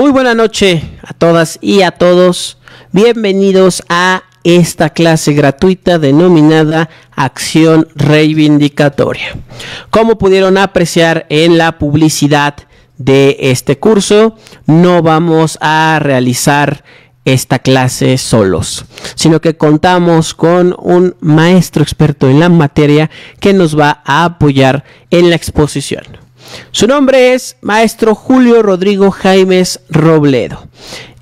Muy buena noche a todas y a todos. Bienvenidos a esta clase gratuita denominada Acción Reivindicatoria. Como pudieron apreciar en la publicidad de este curso, no vamos a realizar esta clase solos, sino que contamos con un maestro experto en la materia que nos va a apoyar en la exposición. Su nombre es Maestro Julio Rodrigo Jaimes Robledo.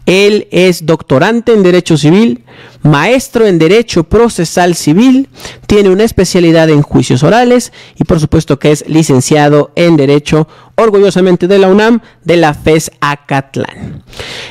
Él es doctorante en Derecho Civil, maestro en Derecho Procesal Civil, tiene una especialidad en juicios orales y por supuesto que es licenciado en Derecho orgullosamente de la UNAM de la FES Acatlán.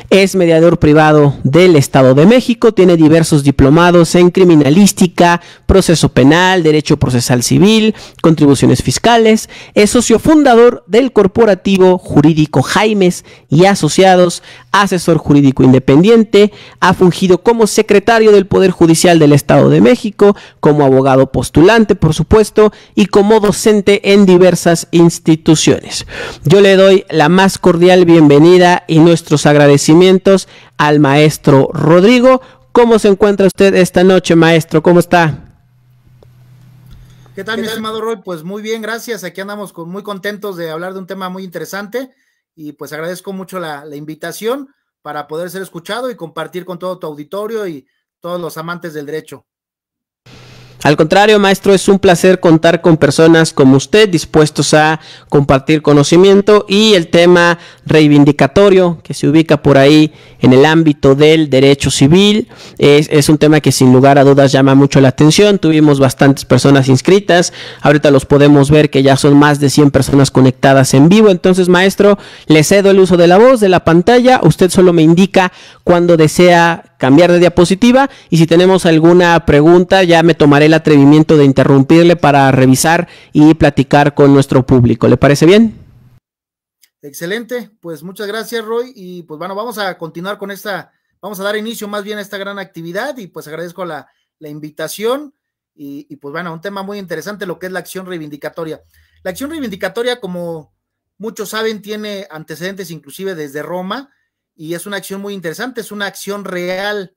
Es mediador privado del Estado de México, tiene diversos diplomados en criminalística, proceso penal, derecho procesal civil, contribuciones fiscales, es socio fundador del corporativo jurídico Jaimes y Asociados, asesor jurídico independiente, ha fungido como secretario secretario del Poder Judicial del Estado de México, como abogado postulante, por supuesto, y como docente en diversas instituciones. Yo le doy la más cordial bienvenida y nuestros agradecimientos al maestro Rodrigo. ¿Cómo se encuentra usted esta noche, maestro? ¿Cómo está? ¿Qué tal, mi estimado Roy? Pues muy bien, gracias. Aquí andamos con, muy contentos de hablar de un tema muy interesante y pues agradezco mucho la invitación para poder ser escuchado y compartir con todo tu auditorio y todos los amantes del derecho. Al contrario, maestro, es un placer contar con personas como usted dispuestos a compartir conocimiento y el tema reivindicatorio que se ubica por ahí en el ámbito del derecho civil. Es, un tema que sin lugar a dudas llama mucho la atención. Tuvimos bastantes personas inscritas. Ahorita los podemos ver que ya son más de 100 personas conectadas en vivo. Entonces, maestro, le cedo el uso de la voz, de la pantalla. Usted solo me indica cuando desea cambiar de diapositiva y si tenemos alguna pregunta ya me tomaré el atrevimiento de interrumpirle para revisar y platicar con nuestro público. ¿Le parece bien? Excelente, pues muchas gracias Roy y pues bueno, vamos a continuar con esta, vamos a dar inicio más bien a esta gran actividad y pues agradezco la, invitación y, y pues bueno, un tema muy interesante lo que es la acción reivindicatoria. La acción reivindicatoria, como muchos saben, tiene antecedentes inclusive desde Roma, y es una acción muy interesante, es una acción real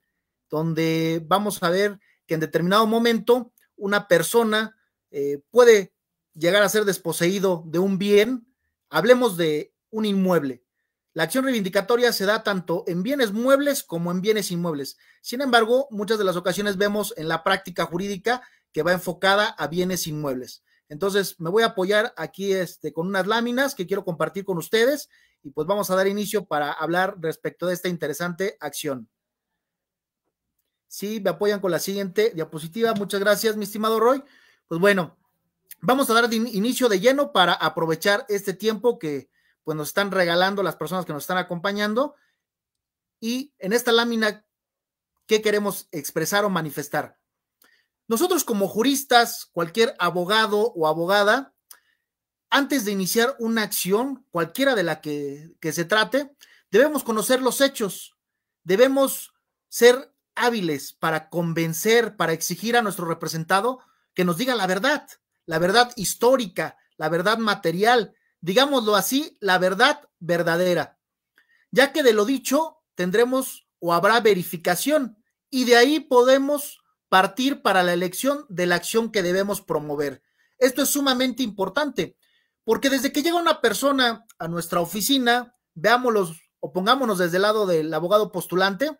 donde vamos a ver que en determinado momento una persona eh, puede llegar a ser desposeído de un bien, hablemos de un inmueble. La acción reivindicatoria se da tanto en bienes muebles como en bienes inmuebles. Sin embargo, muchas de las ocasiones vemos en la práctica jurídica que va enfocada a bienes inmuebles. Entonces, me voy a apoyar aquí este, con unas láminas que quiero compartir con ustedes y pues vamos a dar inicio para hablar respecto de esta interesante acción. Sí, me apoyan con la siguiente diapositiva. Muchas gracias, mi estimado Roy. Pues bueno, vamos a dar inicio de lleno para aprovechar este tiempo que pues, nos están regalando las personas que nos están acompañando. Y en esta lámina, ¿qué queremos expresar o manifestar? Nosotros como juristas, cualquier abogado o abogada, antes de iniciar una acción, cualquiera de la que, se trate, debemos conocer los hechos, debemos ser hábiles para convencer, para exigir a nuestro representado que nos diga la verdad, la verdad histórica, la verdad material, digámoslo así, la verdad verdadera, ya que de lo dicho tendremos o habrá verificación y de ahí podemos partir para la elección de la acción que debemos promover. Esto es sumamente importante porque desde que llega una persona a nuestra oficina, veámoslos o pongámonos desde el lado del abogado postulante,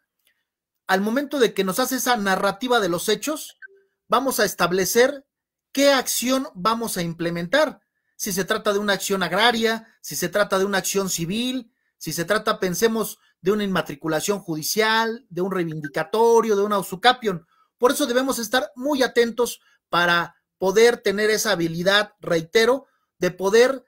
al momento de que nos hace esa narrativa de los hechos, vamos a establecer qué acción vamos a implementar. Si se trata de una acción agraria, si se trata de una acción civil, si se trata, pensemos, de una inmatriculación judicial, de un reivindicatorio, de una usucapion. Por eso debemos estar muy atentos para poder tener esa habilidad, reitero, de poder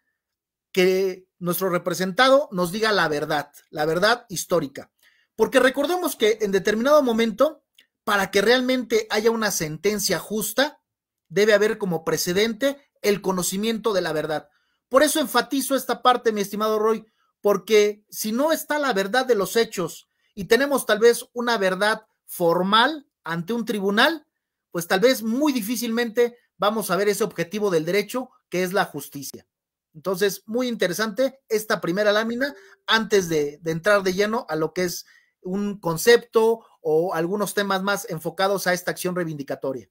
que nuestro representado nos diga la verdad, la verdad histórica. Porque recordemos que en determinado momento, para que realmente haya una sentencia justa, debe haber como precedente el conocimiento de la verdad. Por eso enfatizo esta parte, mi estimado Roy, porque si no está la verdad de los hechos y tenemos tal vez una verdad formal ante un tribunal, pues tal vez muy difícilmente vamos a ver ese objetivo del derecho que es la justicia. Entonces, muy interesante esta primera lámina antes de, de entrar de lleno a lo que es un concepto o algunos temas más enfocados a esta acción reivindicatoria.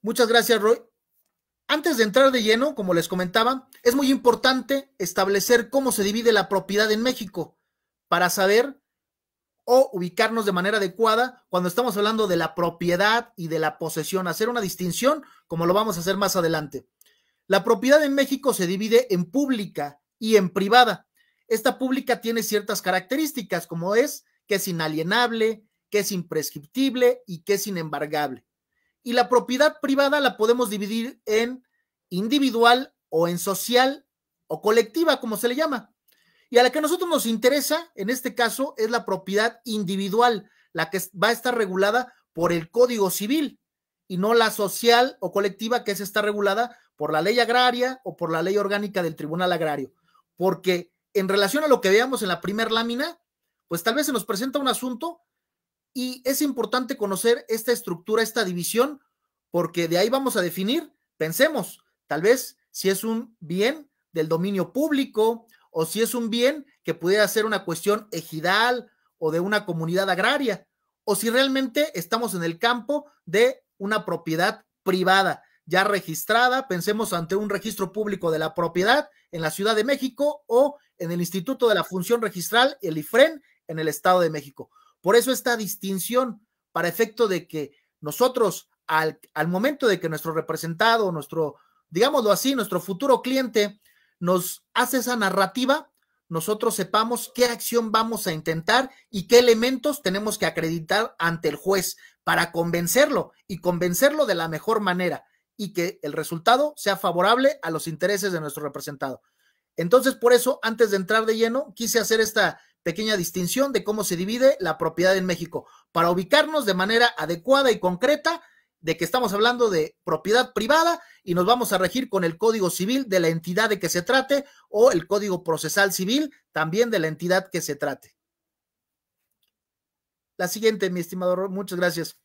Muchas gracias, Roy. Antes de entrar de lleno, como les comentaba, es muy importante establecer cómo se divide la propiedad en México para saber o ubicarnos de manera adecuada cuando estamos hablando de la propiedad y de la posesión, hacer una distinción como lo vamos a hacer más adelante. La propiedad en México se divide en pública y en privada. Esta pública tiene ciertas características como es que es inalienable, que es imprescriptible y que es inembargable. Y la propiedad privada la podemos dividir en individual o en social o colectiva, como se le llama. Y a la que a nosotros nos interesa, en este caso, es la propiedad individual, la que va a estar regulada por el Código Civil y no la social o colectiva que se está regulada por la ley agraria o por la ley orgánica del Tribunal Agrario. Porque en relación a lo que veamos en la primera lámina, pues tal vez se nos presenta un asunto y es importante conocer esta estructura, esta división, porque de ahí vamos a definir, pensemos, tal vez si es un bien del dominio público o si es un bien que pudiera ser una cuestión ejidal o de una comunidad agraria, o si realmente estamos en el campo de una propiedad privada ya registrada, pensemos ante un registro público de la propiedad en la Ciudad de México o en el Instituto de la Función Registral, el IFREN, en el Estado de México. Por eso esta distinción, para efecto de que nosotros, al, momento de que nuestro representado, nuestro, digámoslo así, nuestro futuro cliente nos hace esa narrativa, nosotros sepamos qué acción vamos a intentar y qué elementos tenemos que acreditar ante el juez para convencerlo y convencerlo de la mejor manera y que el resultado sea favorable a los intereses de nuestro representado. Entonces, por eso, antes de entrar de lleno, quise hacer esta pequeña distinción de cómo se divide la propiedad en México, para ubicarnos de manera adecuada y concreta de que estamos hablando de propiedad privada y nos vamos a regir con el Código Civil de la entidad de que se trate o el Código Procesal Civil también de la entidad que se trate. La siguiente, mi estimado, muchas gracias.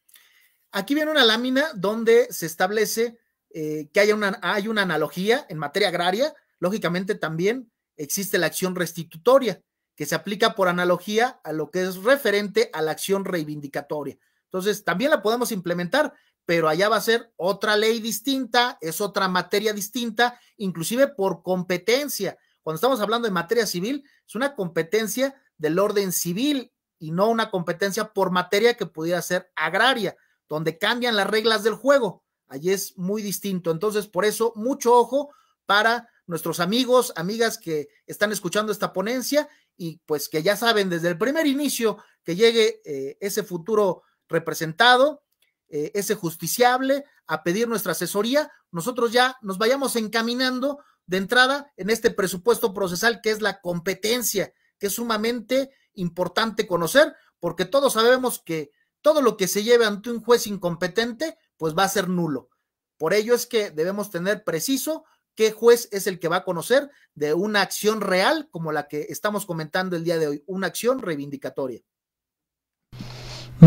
Aquí viene una lámina donde se establece eh, que una, hay una analogía en materia agraria. Lógicamente también existe la acción restitutoria, que se aplica por analogía a lo que es referente a la acción reivindicatoria. Entonces, también la podemos implementar pero allá va a ser otra ley distinta, es otra materia distinta, inclusive por competencia. Cuando estamos hablando de materia civil, es una competencia del orden civil y no una competencia por materia que pudiera ser agraria, donde cambian las reglas del juego. Allí es muy distinto. Entonces, por eso, mucho ojo para nuestros amigos, amigas que están escuchando esta ponencia y pues que ya saben desde el primer inicio que llegue eh, ese futuro representado eh, ese justiciable, a pedir nuestra asesoría, nosotros ya nos vayamos encaminando de entrada en este presupuesto procesal que es la competencia, que es sumamente importante conocer, porque todos sabemos que todo lo que se lleve ante un juez incompetente, pues va a ser nulo. Por ello es que debemos tener preciso qué juez es el que va a conocer de una acción real como la que estamos comentando el día de hoy, una acción reivindicatoria.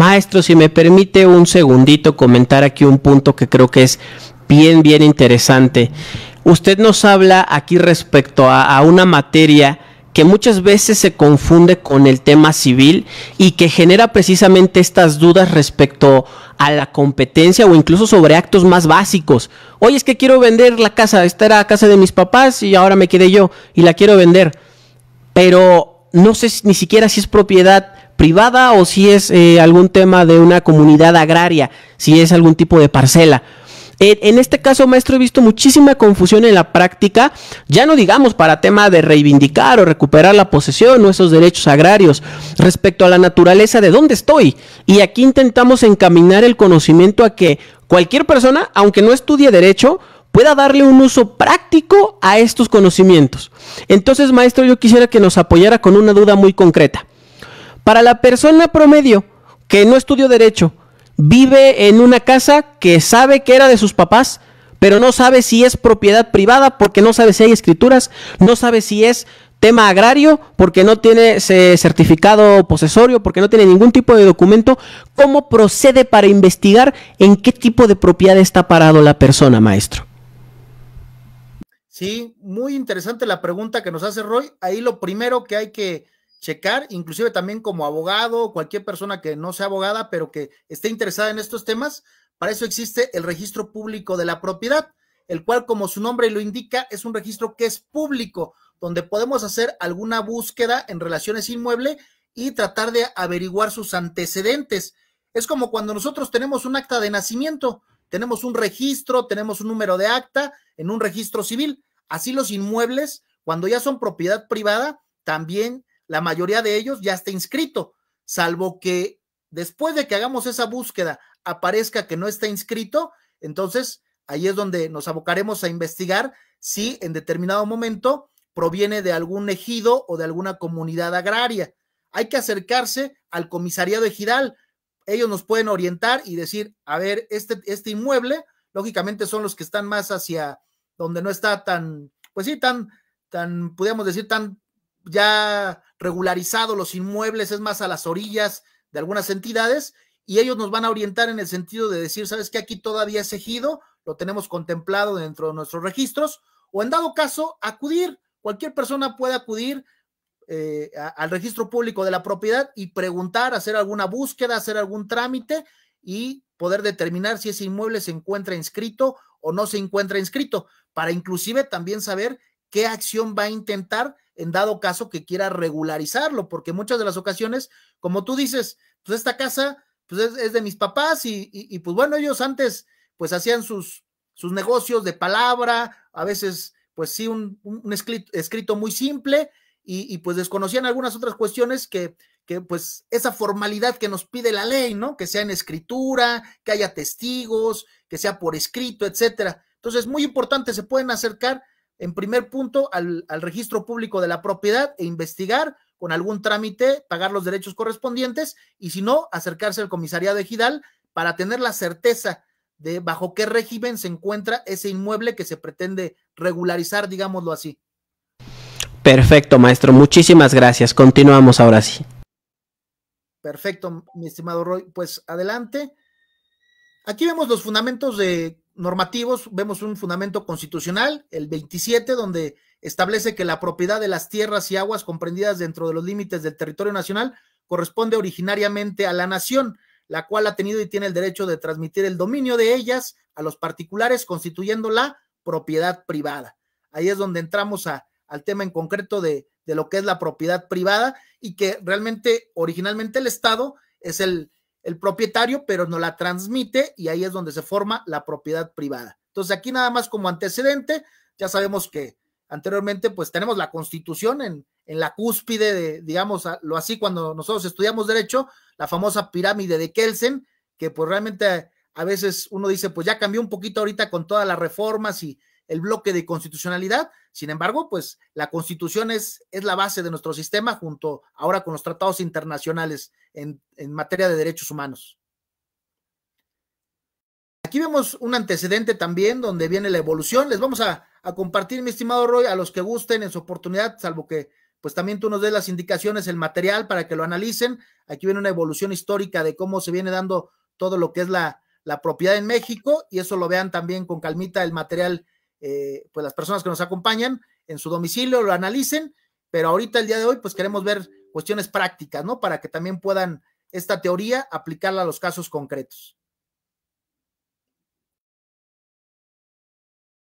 Maestro, si me permite un segundito comentar aquí un punto que creo que es bien, bien interesante. Usted nos habla aquí respecto a, una materia que muchas veces se confunde con el tema civil y que genera precisamente estas dudas respecto a la competencia o incluso sobre actos más básicos. Oye, es que quiero vender la casa, esta era la casa de mis papás y ahora me quedé yo y la quiero vender, pero no sé ni siquiera si es propiedad privada o si es eh, algún tema de una comunidad agraria, si es algún tipo de parcela. En este caso, maestro, he visto muchísima confusión en la práctica, ya no digamos para tema de reivindicar o recuperar la posesión o esos derechos agrarios, respecto a la naturaleza de dónde estoy. Y aquí intentamos encaminar el conocimiento a que cualquier persona, aunque no estudie derecho, pueda darle un uso práctico a estos conocimientos. Entonces, maestro, yo quisiera que nos apoyara con una duda muy concreta. Para la persona promedio que no estudió derecho, vive en una casa que sabe que era de sus papás, pero no sabe si es propiedad privada porque no sabe si hay escrituras, no sabe si es tema agrario porque no tiene eh, certificado posesorio, porque no tiene ningún tipo de documento, ¿cómo procede para investigar en qué tipo de propiedad está parado la persona, maestro? Sí, muy interesante la pregunta que nos hace Roy. Ahí lo primero que hay que checar, inclusive también como abogado, cualquier persona que no sea abogada, pero que esté interesada en estos temas, para eso existe el registro público de la propiedad, el cual, como su nombre lo indica, es un registro que es público, donde podemos hacer alguna búsqueda en relaciones inmueble y tratar de averiguar sus antecedentes. Es como cuando nosotros tenemos un acta de nacimiento, tenemos un registro, tenemos un número de acta en un registro civil. Así los inmuebles, cuando ya son propiedad privada, también la mayoría de ellos ya está inscrito, salvo que después de que hagamos esa búsqueda aparezca que no está inscrito, entonces ahí es donde nos abocaremos a investigar si en determinado momento proviene de algún ejido o de alguna comunidad agraria. Hay que acercarse al comisariado ejidal. Ellos nos pueden orientar y decir, a ver, este, este inmueble, lógicamente son los que están más hacia donde no está tan, pues sí, tan, tan, podríamos decir, tan ya regularizado los inmuebles, es más a las orillas de algunas entidades, y ellos nos van a orientar en el sentido de decir, ¿sabes que Aquí todavía es ejido, lo tenemos contemplado dentro de nuestros registros, o en dado caso, acudir. Cualquier persona puede acudir eh, al registro público de la propiedad y preguntar, hacer alguna búsqueda, hacer algún trámite y poder determinar si ese inmueble se encuentra inscrito o no se encuentra inscrito, para inclusive también saber qué acción va a intentar en dado caso que quiera regularizarlo, porque muchas de las ocasiones, como tú dices, pues esta casa pues es, de mis papás y, pues bueno, ellos antes pues hacían sus, sus negocios de palabra, a veces pues sí, un, escrito, muy simple y, pues desconocían algunas otras cuestiones que, que pues esa formalidad que nos pide la ley, ¿no? Que sea en escritura, que haya testigos, que sea por escrito, etcétera. Entonces, muy importante, se pueden acercar en primer punto al, registro público de la propiedad e investigar con algún trámite, pagar los derechos correspondientes y si no, acercarse al comisariado Gidal para tener la certeza de bajo qué régimen se encuentra ese inmueble que se pretende regularizar, digámoslo así. Perfecto, maestro. Muchísimas gracias. Continuamos ahora sí. Perfecto, mi estimado Roy. Pues adelante. Aquí vemos los fundamentos de normativos vemos un fundamento constitucional, el 27, donde establece que la propiedad de las tierras y aguas comprendidas dentro de los límites del territorio nacional corresponde originariamente a la nación, la cual ha tenido y tiene el derecho de transmitir el dominio de ellas a los particulares, constituyendo la propiedad privada. Ahí es donde entramos a, al tema en concreto de, de lo que es la propiedad privada y que realmente originalmente el Estado es el, el propietario, pero no la transmite y ahí es donde se forma la propiedad privada. Entonces aquí nada más como antecedente, ya sabemos que anteriormente pues tenemos la constitución en, en la cúspide de, digamos, lo así cuando nosotros estudiamos derecho, la famosa pirámide de Kelsen, que pues realmente a veces uno dice pues ya cambió un poquito ahorita con todas las reformas y el bloque de constitucionalidad. Sin embargo, pues la constitución es, es la base de nuestro sistema junto ahora con los tratados internacionales en, materia de derechos humanos. Aquí vemos un antecedente también donde viene la evolución. Les vamos a, compartir, mi estimado Roy, a los que gusten en su oportunidad, salvo que pues también tú nos des las indicaciones, el material para que lo analicen. Aquí viene una evolución histórica de cómo se viene dando todo lo que es la, la propiedad en México y eso lo vean también con calmita el material eh, pues las personas que nos acompañan en su domicilio lo analicen, pero ahorita el día de hoy pues queremos ver cuestiones prácticas, ¿no? Para que también puedan esta teoría aplicarla a los casos concretos.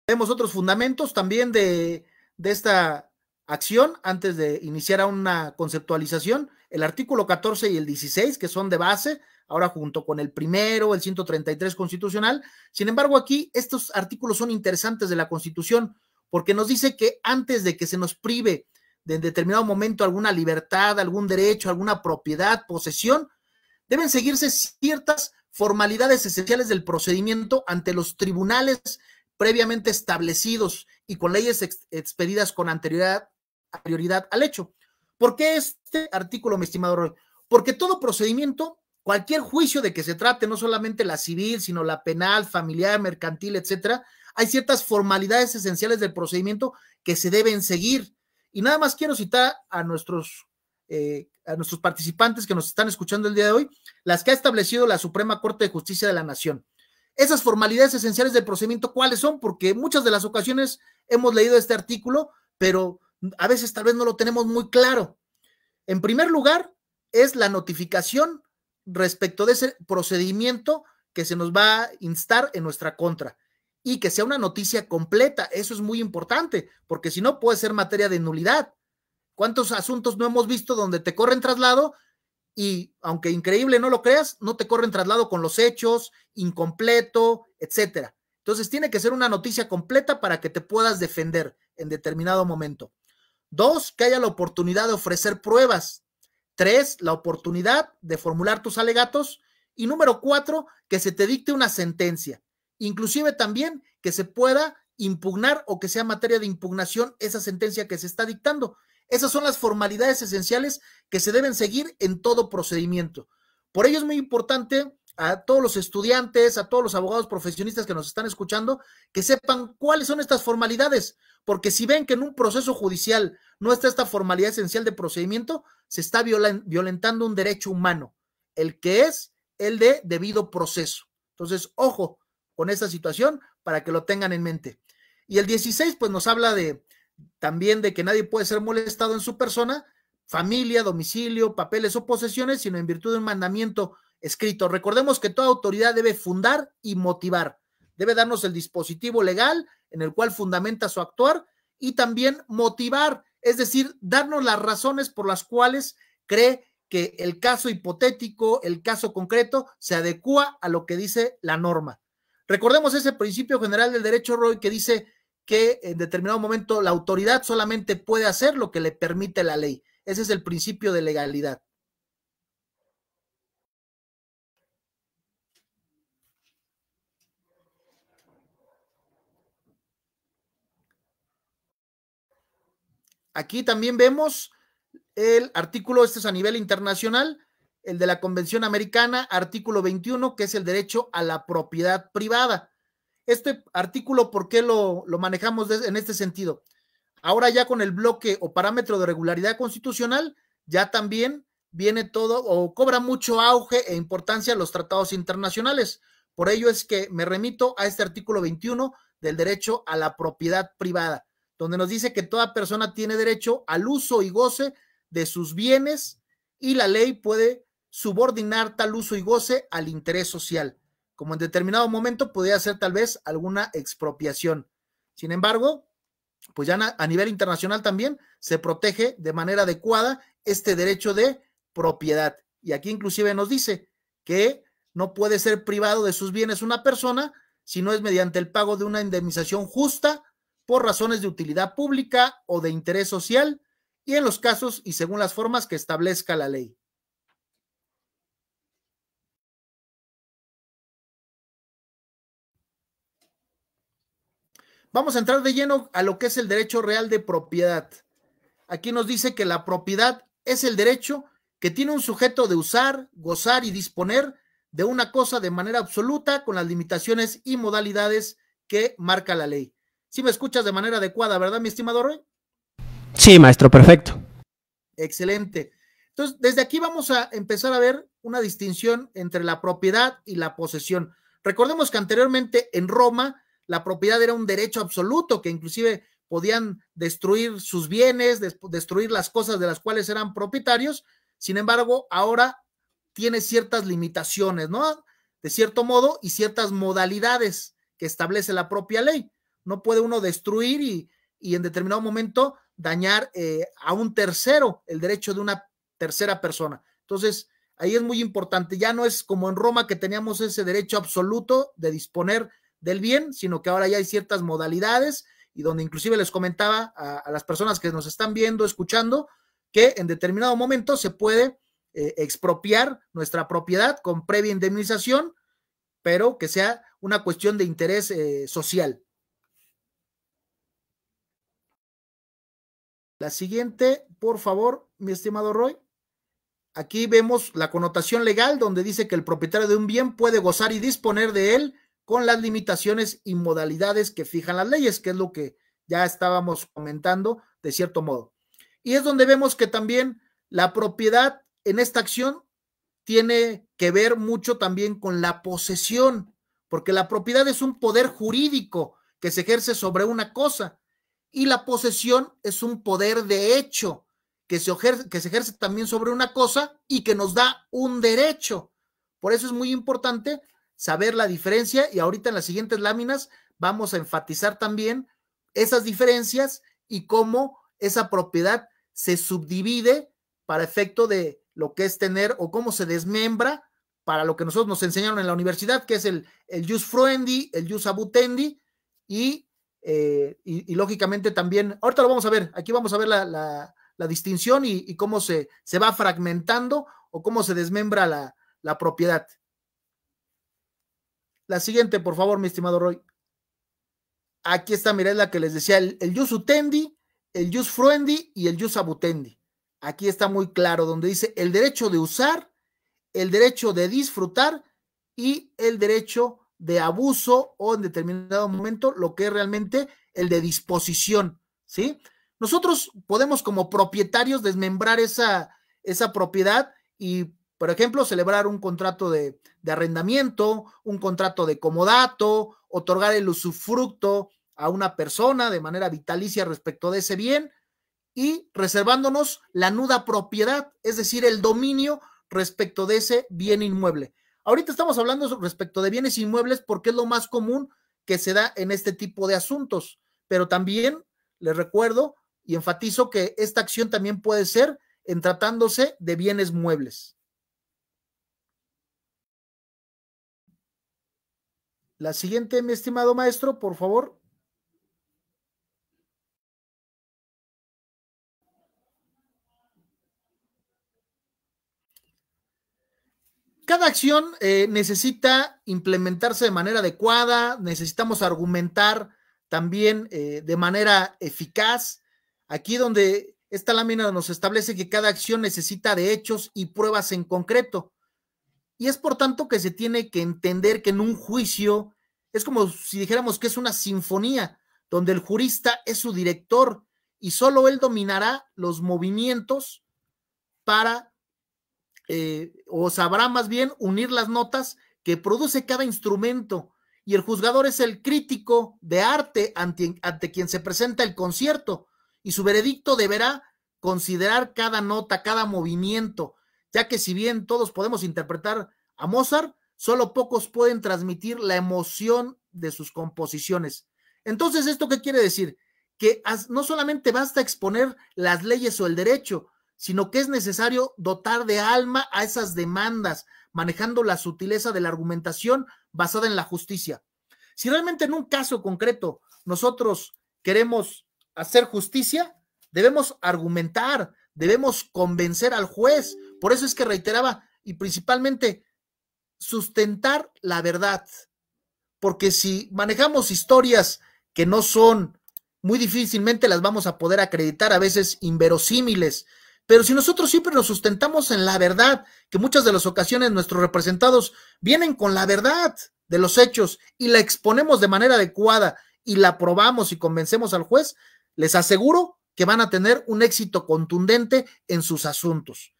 Tenemos otros fundamentos también de, de esta acción antes de iniciar a una conceptualización, el artículo 14 y el 16, que son de base, ahora junto con el primero, el 133 constitucional. Sin embargo, aquí estos artículos son interesantes de la Constitución porque nos dice que antes de que se nos prive de en determinado momento alguna libertad, algún derecho, alguna propiedad, posesión, deben seguirse ciertas formalidades esenciales del procedimiento ante los tribunales previamente establecidos y con leyes expedidas con anterioridad, prioridad al hecho. ¿Por qué este artículo, mi estimado Roy? Porque todo procedimiento cualquier juicio de que se trate, no solamente la civil, sino la penal, familiar, mercantil, etcétera, hay ciertas formalidades esenciales del procedimiento que se deben seguir. Y nada más quiero citar a nuestros, eh, a nuestros participantes que nos están escuchando el día de hoy, las que ha establecido la Suprema Corte de Justicia de la Nación. Esas formalidades esenciales del procedimiento, ¿cuáles son? Porque muchas de las ocasiones hemos leído este artículo, pero a veces tal vez no lo tenemos muy claro. En primer lugar, es la notificación respecto de ese procedimiento que se nos va a instar en nuestra contra y que sea una noticia completa. Eso es muy importante, porque si no puede ser materia de nulidad. ¿Cuántos asuntos no hemos visto donde te corren traslado y, aunque increíble no lo creas, no te corren traslado con los hechos, incompleto, etcétera? Entonces tiene que ser una noticia completa para que te puedas defender en determinado momento. Dos, que haya la oportunidad de ofrecer pruebas Tres, la oportunidad de formular tus alegatos. Y número cuatro, que se te dicte una sentencia. Inclusive también que se pueda impugnar o que sea materia de impugnación esa sentencia que se está dictando. Esas son las formalidades esenciales que se deben seguir en todo procedimiento. Por ello es muy importante a todos los estudiantes, a todos los abogados profesionistas que nos están escuchando, que sepan cuáles son estas formalidades, porque si ven que en un proceso judicial no está esta formalidad esencial de procedimiento, se está violentando un derecho humano, el que es el de debido proceso. Entonces, ojo con esta situación para que lo tengan en mente. Y el 16, pues nos habla de también de que nadie puede ser molestado en su persona, familia, domicilio, papeles o posesiones, sino en virtud de un mandamiento escrito. Recordemos que toda autoridad debe fundar y motivar. Debe darnos el dispositivo legal en el cual fundamenta su actuar y también motivar, es decir, darnos las razones por las cuales cree que el caso hipotético, el caso concreto, se adecua a lo que dice la norma. Recordemos ese principio general del derecho Roy que dice que en determinado momento la autoridad solamente puede hacer lo que le permite la ley. Ese es el principio de legalidad. Aquí también vemos el artículo, este es a nivel internacional, el de la Convención Americana, artículo 21, que es el derecho a la propiedad privada. Este artículo, ¿por qué lo, manejamos en este sentido? Ahora ya con el bloque o parámetro de regularidad constitucional, ya también viene todo o cobra mucho auge e importancia los tratados internacionales. Por ello es que me remito a este artículo 21 del derecho a la propiedad privada donde nos dice que toda persona tiene derecho al uso y goce de sus bienes y la ley puede subordinar tal uso y goce al interés social, como en determinado momento podría ser tal vez alguna expropiación. Sin embargo, pues ya a nivel internacional también se protege de manera adecuada este derecho de propiedad. Y aquí inclusive nos dice que no puede ser privado de sus bienes una persona si no es mediante el pago de una indemnización justa por razones de utilidad pública o de interés social y en los casos y según las formas que establezca la ley. Vamos a entrar de lleno a lo que es el derecho real de propiedad. Aquí nos dice que la propiedad es el derecho que tiene un sujeto de usar, gozar y disponer de una cosa de manera absoluta con las limitaciones y modalidades que marca la ley. Si me escuchas de manera adecuada, ¿verdad, mi estimado Roy? Sí, maestro, perfecto. Excelente. Entonces, desde aquí vamos a empezar a ver una distinción entre la propiedad y la posesión. Recordemos que anteriormente en Roma la propiedad era un derecho absoluto, que inclusive podían destruir sus bienes, destruir las cosas de las cuales eran propietarios. Sin embargo, ahora tiene ciertas limitaciones, ¿no? De cierto modo y ciertas modalidades que establece la propia ley. No puede uno destruir y, en determinado momento dañar eh, a un tercero, el derecho de una tercera persona. Entonces, ahí es muy importante. Ya no es como en Roma que teníamos ese derecho absoluto de disponer del bien, sino que ahora ya hay ciertas modalidades y donde inclusive les comentaba a, las personas que nos están viendo, escuchando, que en determinado momento se puede eh, expropiar nuestra propiedad con previa indemnización, pero que sea una cuestión de interés eh, social. La siguiente, por favor, mi estimado Roy. Aquí vemos la connotación legal donde dice que el propietario de un bien puede gozar y disponer de él con las limitaciones y modalidades que fijan las leyes, que es lo que ya estábamos comentando de cierto modo. Y es donde vemos que también la propiedad en esta acción tiene que ver mucho también con la posesión, porque la propiedad es un poder jurídico que se ejerce sobre una cosa y la posesión es un poder de hecho que se, ejerce, que se ejerce también sobre una cosa y que nos da un derecho. Por eso es muy importante saber la diferencia y ahorita en las siguientes láminas vamos a enfatizar también esas diferencias y cómo esa propiedad se subdivide para efecto de lo que es tener o cómo se desmembra para lo que nosotros nos enseñaron en la universidad, que es el, el jus fruendi, el jus abutendi y eh, y, lógicamente también, ahorita lo vamos a ver, aquí vamos a ver la, distinción y, cómo se, se, va fragmentando o cómo se desmembra la, propiedad. La siguiente, por favor, mi estimado Roy. Aquí está, mirela la que les decía, el, el jus utendi, el jus fruendi y el jus abutendi. Aquí está muy claro, donde dice el derecho de usar, el derecho de disfrutar y el derecho de abuso o en determinado momento lo que es realmente el de disposición, ¿sí? Nosotros podemos como propietarios desmembrar esa, esa propiedad y, por ejemplo, celebrar un contrato de, de arrendamiento, un contrato de comodato, otorgar el usufructo a una persona de manera vitalicia respecto de ese bien y reservándonos la nuda propiedad, es decir, el dominio respecto de ese bien inmueble. Ahorita estamos hablando respecto de bienes inmuebles porque es lo más común que se da en este tipo de asuntos, pero también les recuerdo y enfatizo que esta acción también puede ser en tratándose de bienes muebles. La siguiente, mi estimado maestro, por favor. cada acción eh, necesita implementarse de manera adecuada, necesitamos argumentar también eh, de manera eficaz. Aquí donde esta lámina nos establece que cada acción necesita de hechos y pruebas en concreto. Y es por tanto que se tiene que entender que en un juicio es como si dijéramos que es una sinfonía, donde el jurista es su director y solo él dominará los movimientos para eh, o sabrá más bien unir las notas que produce cada instrumento. Y el juzgador es el crítico de arte ante, ante quien se presenta el concierto. Y su veredicto deberá considerar cada nota, cada movimiento, ya que si bien todos podemos interpretar a Mozart, solo pocos pueden transmitir la emoción de sus composiciones. Entonces, ¿esto qué quiere decir? Que no solamente basta exponer las leyes o el derecho, sino que es necesario dotar de alma a esas demandas, manejando la sutileza de la argumentación basada en la justicia. Si realmente en un caso concreto nosotros queremos hacer justicia, debemos argumentar, debemos convencer al juez. Por eso es que reiteraba, y principalmente, sustentar la verdad. Porque si manejamos historias que no son, muy difícilmente las vamos a poder acreditar, a veces inverosímiles, pero si nosotros siempre nos sustentamos en la verdad, que muchas de las ocasiones nuestros representados vienen con la verdad de los hechos y la exponemos de manera adecuada y la probamos y convencemos al juez, les aseguro que van a tener un éxito contundente en sus asuntos.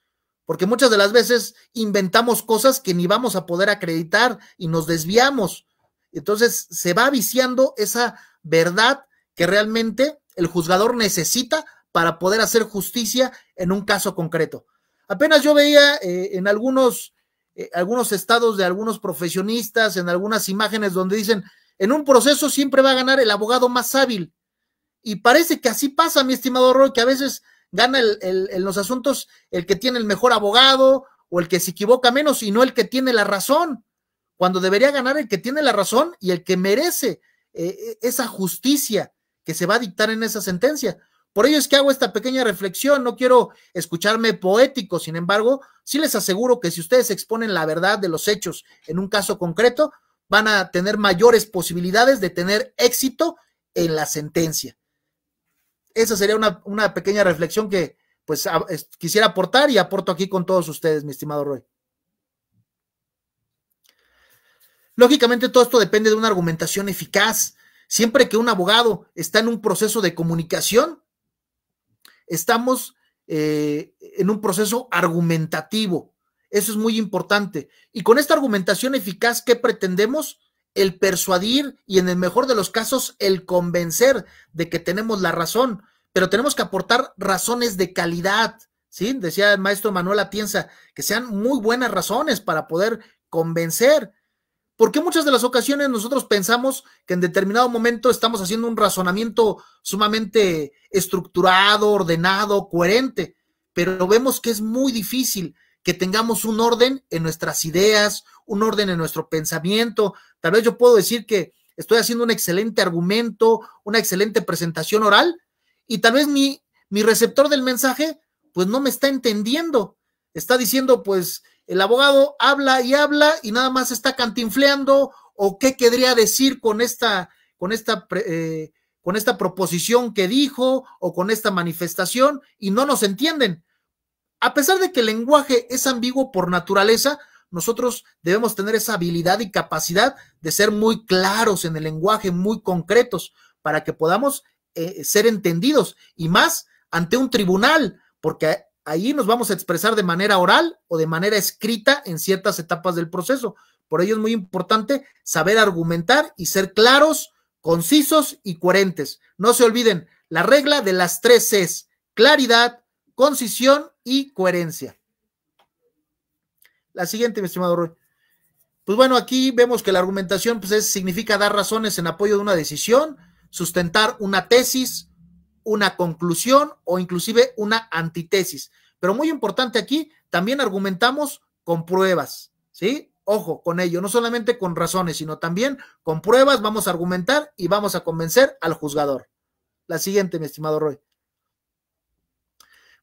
Porque muchas de las veces inventamos cosas que ni vamos a poder acreditar y nos desviamos. Entonces se va viciando esa verdad que realmente el juzgador necesita para poder hacer justicia en un caso concreto. Apenas yo veía eh, en algunos, eh, algunos estados de algunos profesionistas, en algunas imágenes donde dicen, en un proceso siempre va a ganar el abogado más hábil. Y parece que así pasa, mi estimado Roy, que a veces gana en los asuntos el que tiene el mejor abogado o el que se equivoca menos y no el que tiene la razón, cuando debería ganar el que tiene la razón y el que merece eh, e, esa justicia que se va a dictar en esa sentencia. Por ello es que hago esta pequeña reflexión, no quiero escucharme poético, sin embargo, sí les aseguro que si ustedes exponen la verdad de los hechos en un caso concreto, van a tener mayores posibilidades de tener éxito en la sentencia. Esa sería una, pequeña reflexión que pues quisiera aportar y aporto aquí con todos ustedes, mi estimado Roy. Lógicamente todo esto depende de una argumentación eficaz. Siempre que un abogado está en un proceso de comunicación, Estamos eh, en un proceso argumentativo. Eso es muy importante. Y con esta argumentación eficaz, ¿qué pretendemos? El persuadir y en el mejor de los casos, el convencer de que tenemos la razón, pero tenemos que aportar razones de calidad, ¿sí? Decía el maestro Manuel Atienza, que sean muy buenas razones para poder convencer porque muchas de las ocasiones nosotros pensamos que en determinado momento estamos haciendo un razonamiento sumamente estructurado, ordenado, coherente, pero vemos que es muy difícil que tengamos un orden en nuestras ideas, un orden en nuestro pensamiento. Tal vez yo puedo decir que estoy haciendo un excelente argumento, una excelente presentación oral, y tal vez mi, mi receptor del mensaje, pues no me está entendiendo. Está diciendo, pues, el abogado habla y habla y nada más está cantinfleando o qué querría decir con esta, con esta, eh, con esta proposición que dijo o con esta manifestación y no nos entienden. A pesar de que el lenguaje es ambiguo por naturaleza, nosotros debemos tener esa habilidad y capacidad de ser muy claros en el lenguaje, muy concretos, para que podamos eh, ser entendidos y más ante un tribunal, porque Ahí nos vamos a expresar de manera oral o de manera escrita en ciertas etapas del proceso. Por ello es muy importante saber argumentar y ser claros, concisos y coherentes. No se olviden la regla de las tres es claridad, concisión y coherencia. La siguiente, mi estimado Roy. Pues bueno, aquí vemos que la argumentación pues significa dar razones en apoyo de una decisión, sustentar una tesis, una conclusión o inclusive una antitesis. Pero muy importante aquí, también argumentamos con pruebas, ¿sí? Ojo con ello, no solamente con razones, sino también con pruebas vamos a argumentar y vamos a convencer al juzgador. La siguiente, mi estimado Roy.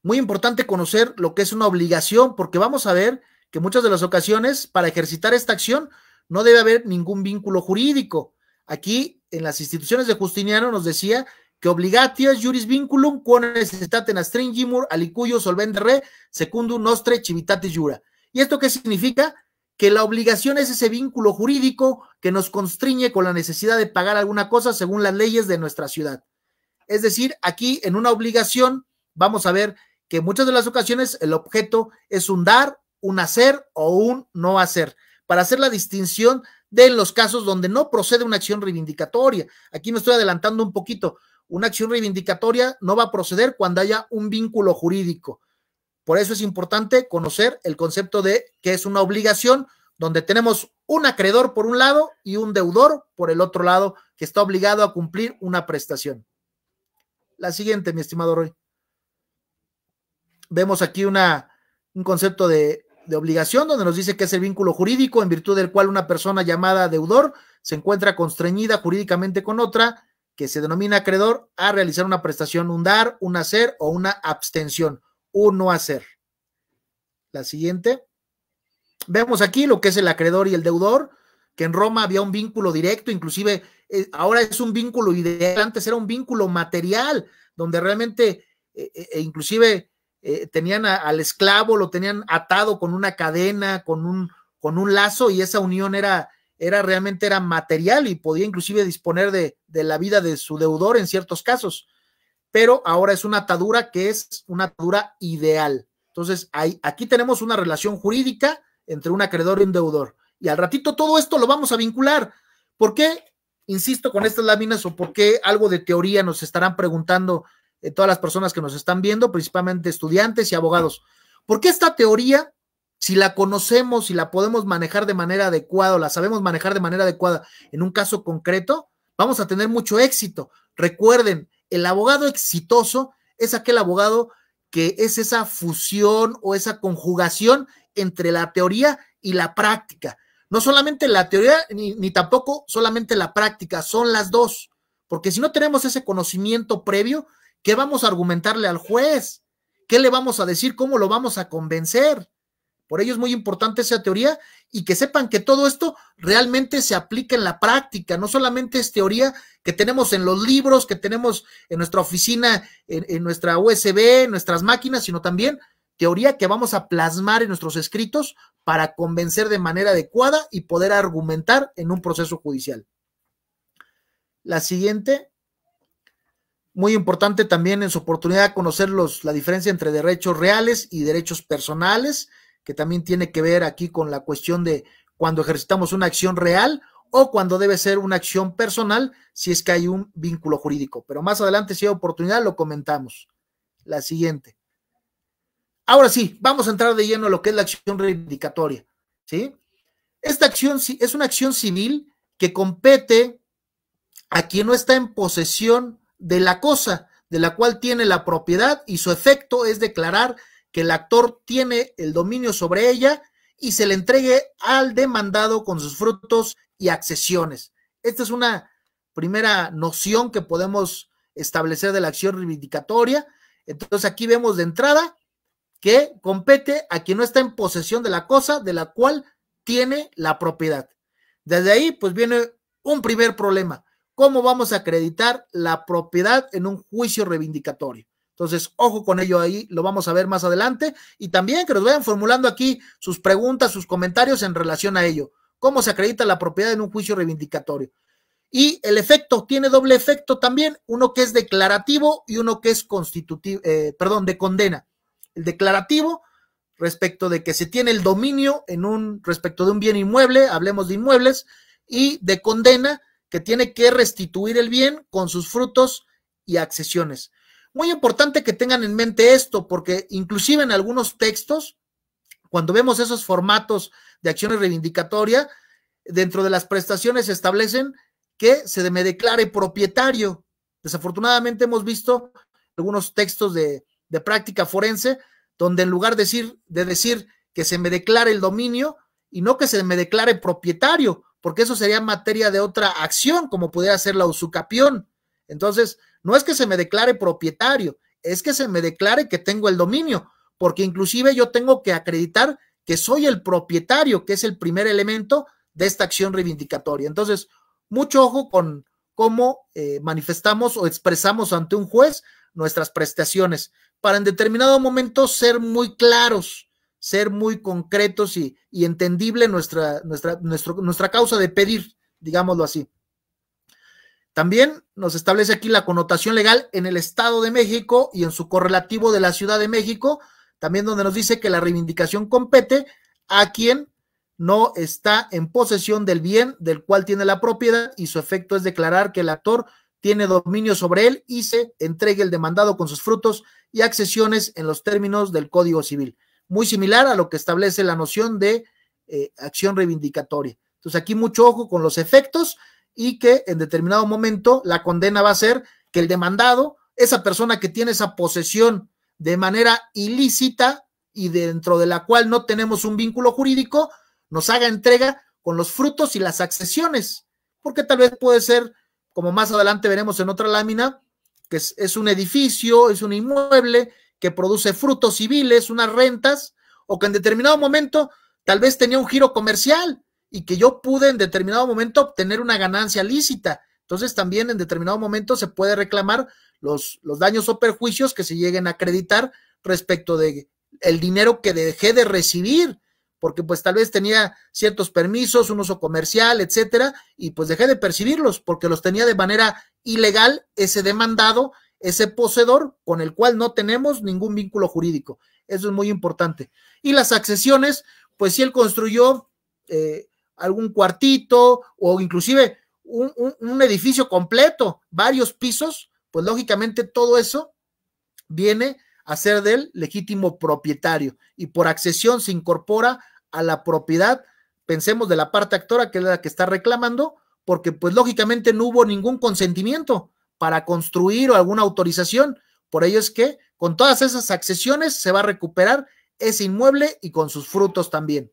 Muy importante conocer lo que es una obligación, porque vamos a ver que muchas de las ocasiones para ejercitar esta acción no debe haber ningún vínculo jurídico. Aquí en las instituciones de Justiniano nos decía que obligatias juris vinculum con necessitate nastringimur alicuyo solvente re secundum nostre civitatis jura. ¿Y esto qué significa? Que la obligación es ese vínculo jurídico que nos constriñe con la necesidad de pagar alguna cosa según las leyes de nuestra ciudad. Es decir, aquí en una obligación vamos a ver que muchas de las ocasiones el objeto es un dar, un hacer o un no hacer, para hacer la distinción de los casos donde no procede una acción reivindicatoria. Aquí me estoy adelantando un poquito, una acción reivindicatoria no va a proceder cuando haya un vínculo jurídico. Por eso es importante conocer el concepto de que es una obligación donde tenemos un acreedor por un lado y un deudor por el otro lado que está obligado a cumplir una prestación. La siguiente, mi estimado Roy. Vemos aquí una, un concepto de, de obligación donde nos dice que es el vínculo jurídico en virtud del cual una persona llamada deudor se encuentra constreñida jurídicamente con otra que se denomina acreedor a realizar una prestación, un dar, un hacer o una abstención, un no hacer. La siguiente. Vemos aquí lo que es el acreedor y el deudor, que en Roma había un vínculo directo, inclusive eh, ahora es un vínculo ideal, antes era un vínculo material, donde realmente eh, eh, e inclusive tenían al esclavo, lo tenían atado con una cadena, con un, con un lazo y esa unión era era realmente era material y podía inclusive disponer de, de, la vida de su deudor en ciertos casos, pero ahora es una atadura que es una atadura ideal. Entonces, hay, aquí tenemos una relación jurídica entre un acreedor y un deudor. Y al ratito todo esto lo vamos a vincular. ¿Por qué, insisto, con estas láminas o por qué algo de teoría nos estarán preguntando eh, todas las personas que nos están viendo, principalmente estudiantes y abogados? ¿Por qué esta teoría si la conocemos, y la podemos manejar de manera adecuada, la sabemos manejar de manera adecuada en un caso concreto, vamos a tener mucho éxito. Recuerden, el abogado exitoso es aquel abogado que es esa fusión o esa conjugación entre la teoría y la práctica. No solamente la teoría, ni tampoco solamente la práctica, son las dos. Porque si no tenemos ese conocimiento previo, ¿qué vamos a argumentarle al juez? ¿Qué le vamos a decir? ¿Cómo lo vamos a convencer? Por ello es muy importante esa teoría y que sepan que todo esto realmente se aplica en la práctica, no solamente es teoría que tenemos en los libros, que tenemos en nuestra oficina, en, nuestra USB, en nuestras máquinas, sino también teoría que vamos a plasmar en nuestros escritos para convencer de manera adecuada y poder argumentar en un proceso judicial. La siguiente, muy importante también en su oportunidad conocer la diferencia entre derechos reales y derechos personales que también tiene que ver aquí con la cuestión de cuando ejercitamos una acción real o cuando debe ser una acción personal si es que hay un vínculo jurídico. Pero más adelante, si hay oportunidad, lo comentamos. La siguiente. Ahora sí, vamos a entrar de lleno a lo que es la acción reivindicatoria. ¿sí? Esta acción es una acción civil que compete a quien no está en posesión de la cosa de la cual tiene la propiedad y su efecto es declarar que el actor tiene el dominio sobre ella y se le entregue al demandado con sus frutos y accesiones. Esta es una primera noción que podemos establecer de la acción reivindicatoria. Entonces aquí vemos de entrada que compete a quien no está en posesión de la cosa de la cual tiene la propiedad. Desde ahí, pues viene un primer problema. ¿Cómo vamos a acreditar la propiedad en un juicio reivindicatorio? Entonces, ojo con ello ahí, lo vamos a ver más adelante. Y también que nos vayan formulando aquí sus preguntas, sus comentarios en relación a ello. ¿Cómo se acredita la propiedad en un juicio reivindicatorio? Y el efecto tiene doble efecto también, uno que es declarativo y uno que es constitutivo, eh, perdón, de condena. El declarativo respecto de que se tiene el dominio en un respecto de un bien inmueble, hablemos de inmuebles, y de condena que tiene que restituir el bien con sus frutos y accesiones. Muy importante que tengan en mente esto, porque inclusive en algunos textos, cuando vemos esos formatos de acciones reivindicatoria, dentro de las prestaciones se establecen que se me declare propietario. Desafortunadamente hemos visto algunos textos de, práctica forense donde en lugar de decir, de decir que se me declare el dominio y no que se me declare propietario, porque eso sería materia de otra acción, como pudiera ser la usucapión. Entonces, no es que se me declare propietario, es que se me declare que tengo el dominio, porque inclusive yo tengo que acreditar que soy el propietario, que es el primer elemento de esta acción reivindicatoria. Entonces, mucho ojo con cómo eh, manifestamos o expresamos ante un juez nuestras prestaciones, para en determinado momento ser muy claros, ser muy concretos y, y entendible nuestra, nuestra, nuestra causa de pedir, digámoslo así. También nos establece aquí la connotación legal en el Estado de México y en su correlativo de la Ciudad de México, también donde nos dice que la reivindicación compete a quien no está en posesión del bien del cual tiene la propiedad y su efecto es declarar que el actor tiene dominio sobre él y se entregue el demandado con sus frutos y accesiones en los términos del Código Civil. Muy similar a lo que establece la noción de eh, acción reivindicatoria. Entonces aquí mucho ojo con los efectos y que en determinado momento la condena va a ser que el demandado, esa persona que tiene esa posesión de manera ilícita y dentro de la cual no tenemos un vínculo jurídico, nos haga entrega con los frutos y las accesiones, porque tal vez puede ser, como más adelante veremos en otra lámina, que es, es un edificio, es un inmueble que produce frutos civiles, unas rentas, o que en determinado momento tal vez tenía un giro comercial y que yo pude en determinado momento obtener una ganancia lícita. Entonces también en determinado momento se puede reclamar los, los daños o perjuicios que se lleguen a acreditar respecto de el dinero que dejé de recibir, porque pues tal vez tenía ciertos permisos, un uso comercial, etcétera, y pues dejé de percibirlos porque los tenía de manera ilegal ese demandado, ese poseedor con el cual no tenemos ningún vínculo jurídico. Eso es muy importante. Y las accesiones, pues si él construyó eh, algún cuartito o inclusive un, edificio completo, varios pisos, pues lógicamente todo eso viene a ser del legítimo propietario y por accesión se incorpora a la propiedad, pensemos de la parte actora que es la que está reclamando, porque pues lógicamente no hubo ningún consentimiento para construir o alguna autorización. Por ello es que con todas esas accesiones se va a recuperar ese inmueble y con sus frutos también.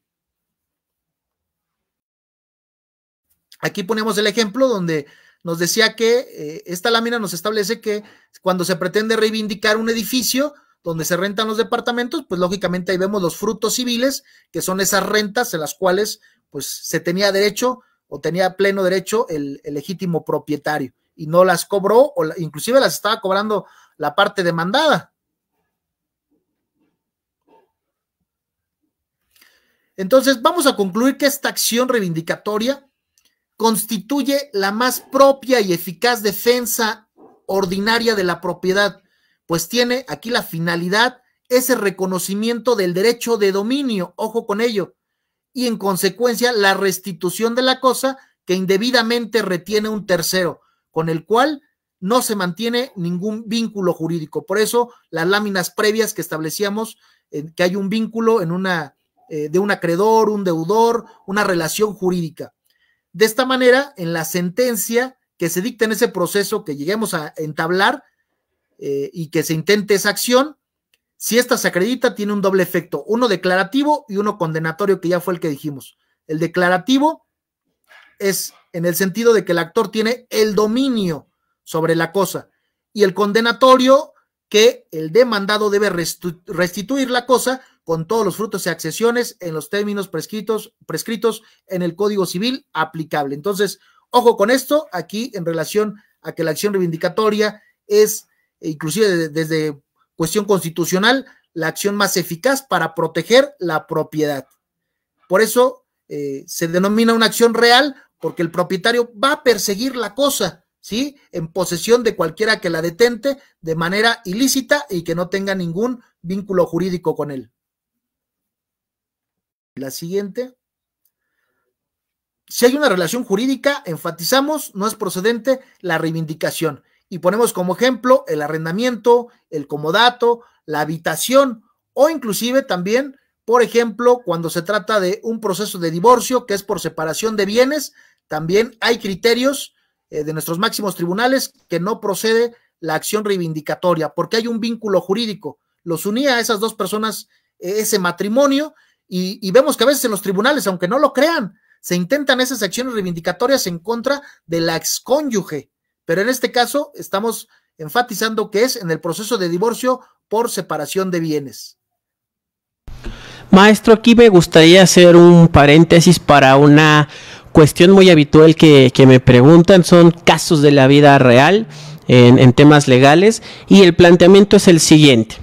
Aquí ponemos el ejemplo donde nos decía que eh, esta lámina nos establece que cuando se pretende reivindicar un edificio donde se rentan los departamentos, pues lógicamente ahí vemos los frutos civiles, que son esas rentas en las cuales pues se tenía derecho o tenía pleno derecho el, legítimo propietario y no las cobró o inclusive las estaba cobrando la parte demandada. Entonces vamos a concluir que esta acción reivindicatoria constituye la más propia y eficaz defensa ordinaria de la propiedad, pues tiene aquí la finalidad ese reconocimiento del derecho de dominio, ojo con ello, y en consecuencia la restitución de la cosa que indebidamente retiene un tercero, con el cual no se mantiene ningún vínculo jurídico. Por eso las láminas previas que establecíamos eh, que hay un vínculo en una eh, de un acreedor, un deudor, una relación jurídica. De esta manera, en la sentencia que se dicta en ese proceso que lleguemos a entablar eh, y que se intente esa acción, si ésta se acredita, tiene un doble efecto, uno declarativo y uno condenatorio, que ya fue el que dijimos. El declarativo es en el sentido de que el actor tiene el dominio sobre la cosa y el condenatorio que el demandado debe restituir la cosa con todos los frutos y accesiones en los términos prescritos, prescritos en el Código Civil aplicable. Entonces, ojo con esto aquí en relación a que la acción reivindicatoria es, e inclusive desde cuestión constitucional, la acción más eficaz para proteger la propiedad. Por eso eh, se denomina una acción real porque el propietario va a perseguir la cosa, ¿sí? En posesión de cualquiera que la detente de manera ilícita y que no tenga ningún vínculo jurídico con él la siguiente. Si hay una relación jurídica, enfatizamos, no es procedente la reivindicación. Y ponemos como ejemplo el arrendamiento, el comodato, la habitación o inclusive también, por ejemplo, cuando se trata de un proceso de divorcio que es por separación de bienes, también hay criterios eh, de nuestros máximos tribunales que no procede la acción reivindicatoria porque hay un vínculo jurídico. Los unía a esas dos personas eh, ese matrimonio y, vemos que a veces en los tribunales, aunque no lo crean, se intentan esas acciones reivindicatorias en contra de la excónyuge. Pero en este caso estamos enfatizando que es en el proceso de divorcio por separación de bienes. Maestro, aquí me gustaría hacer un paréntesis para una cuestión muy habitual que, me preguntan, son casos de la vida real en temas legales y el planteamiento es el siguiente.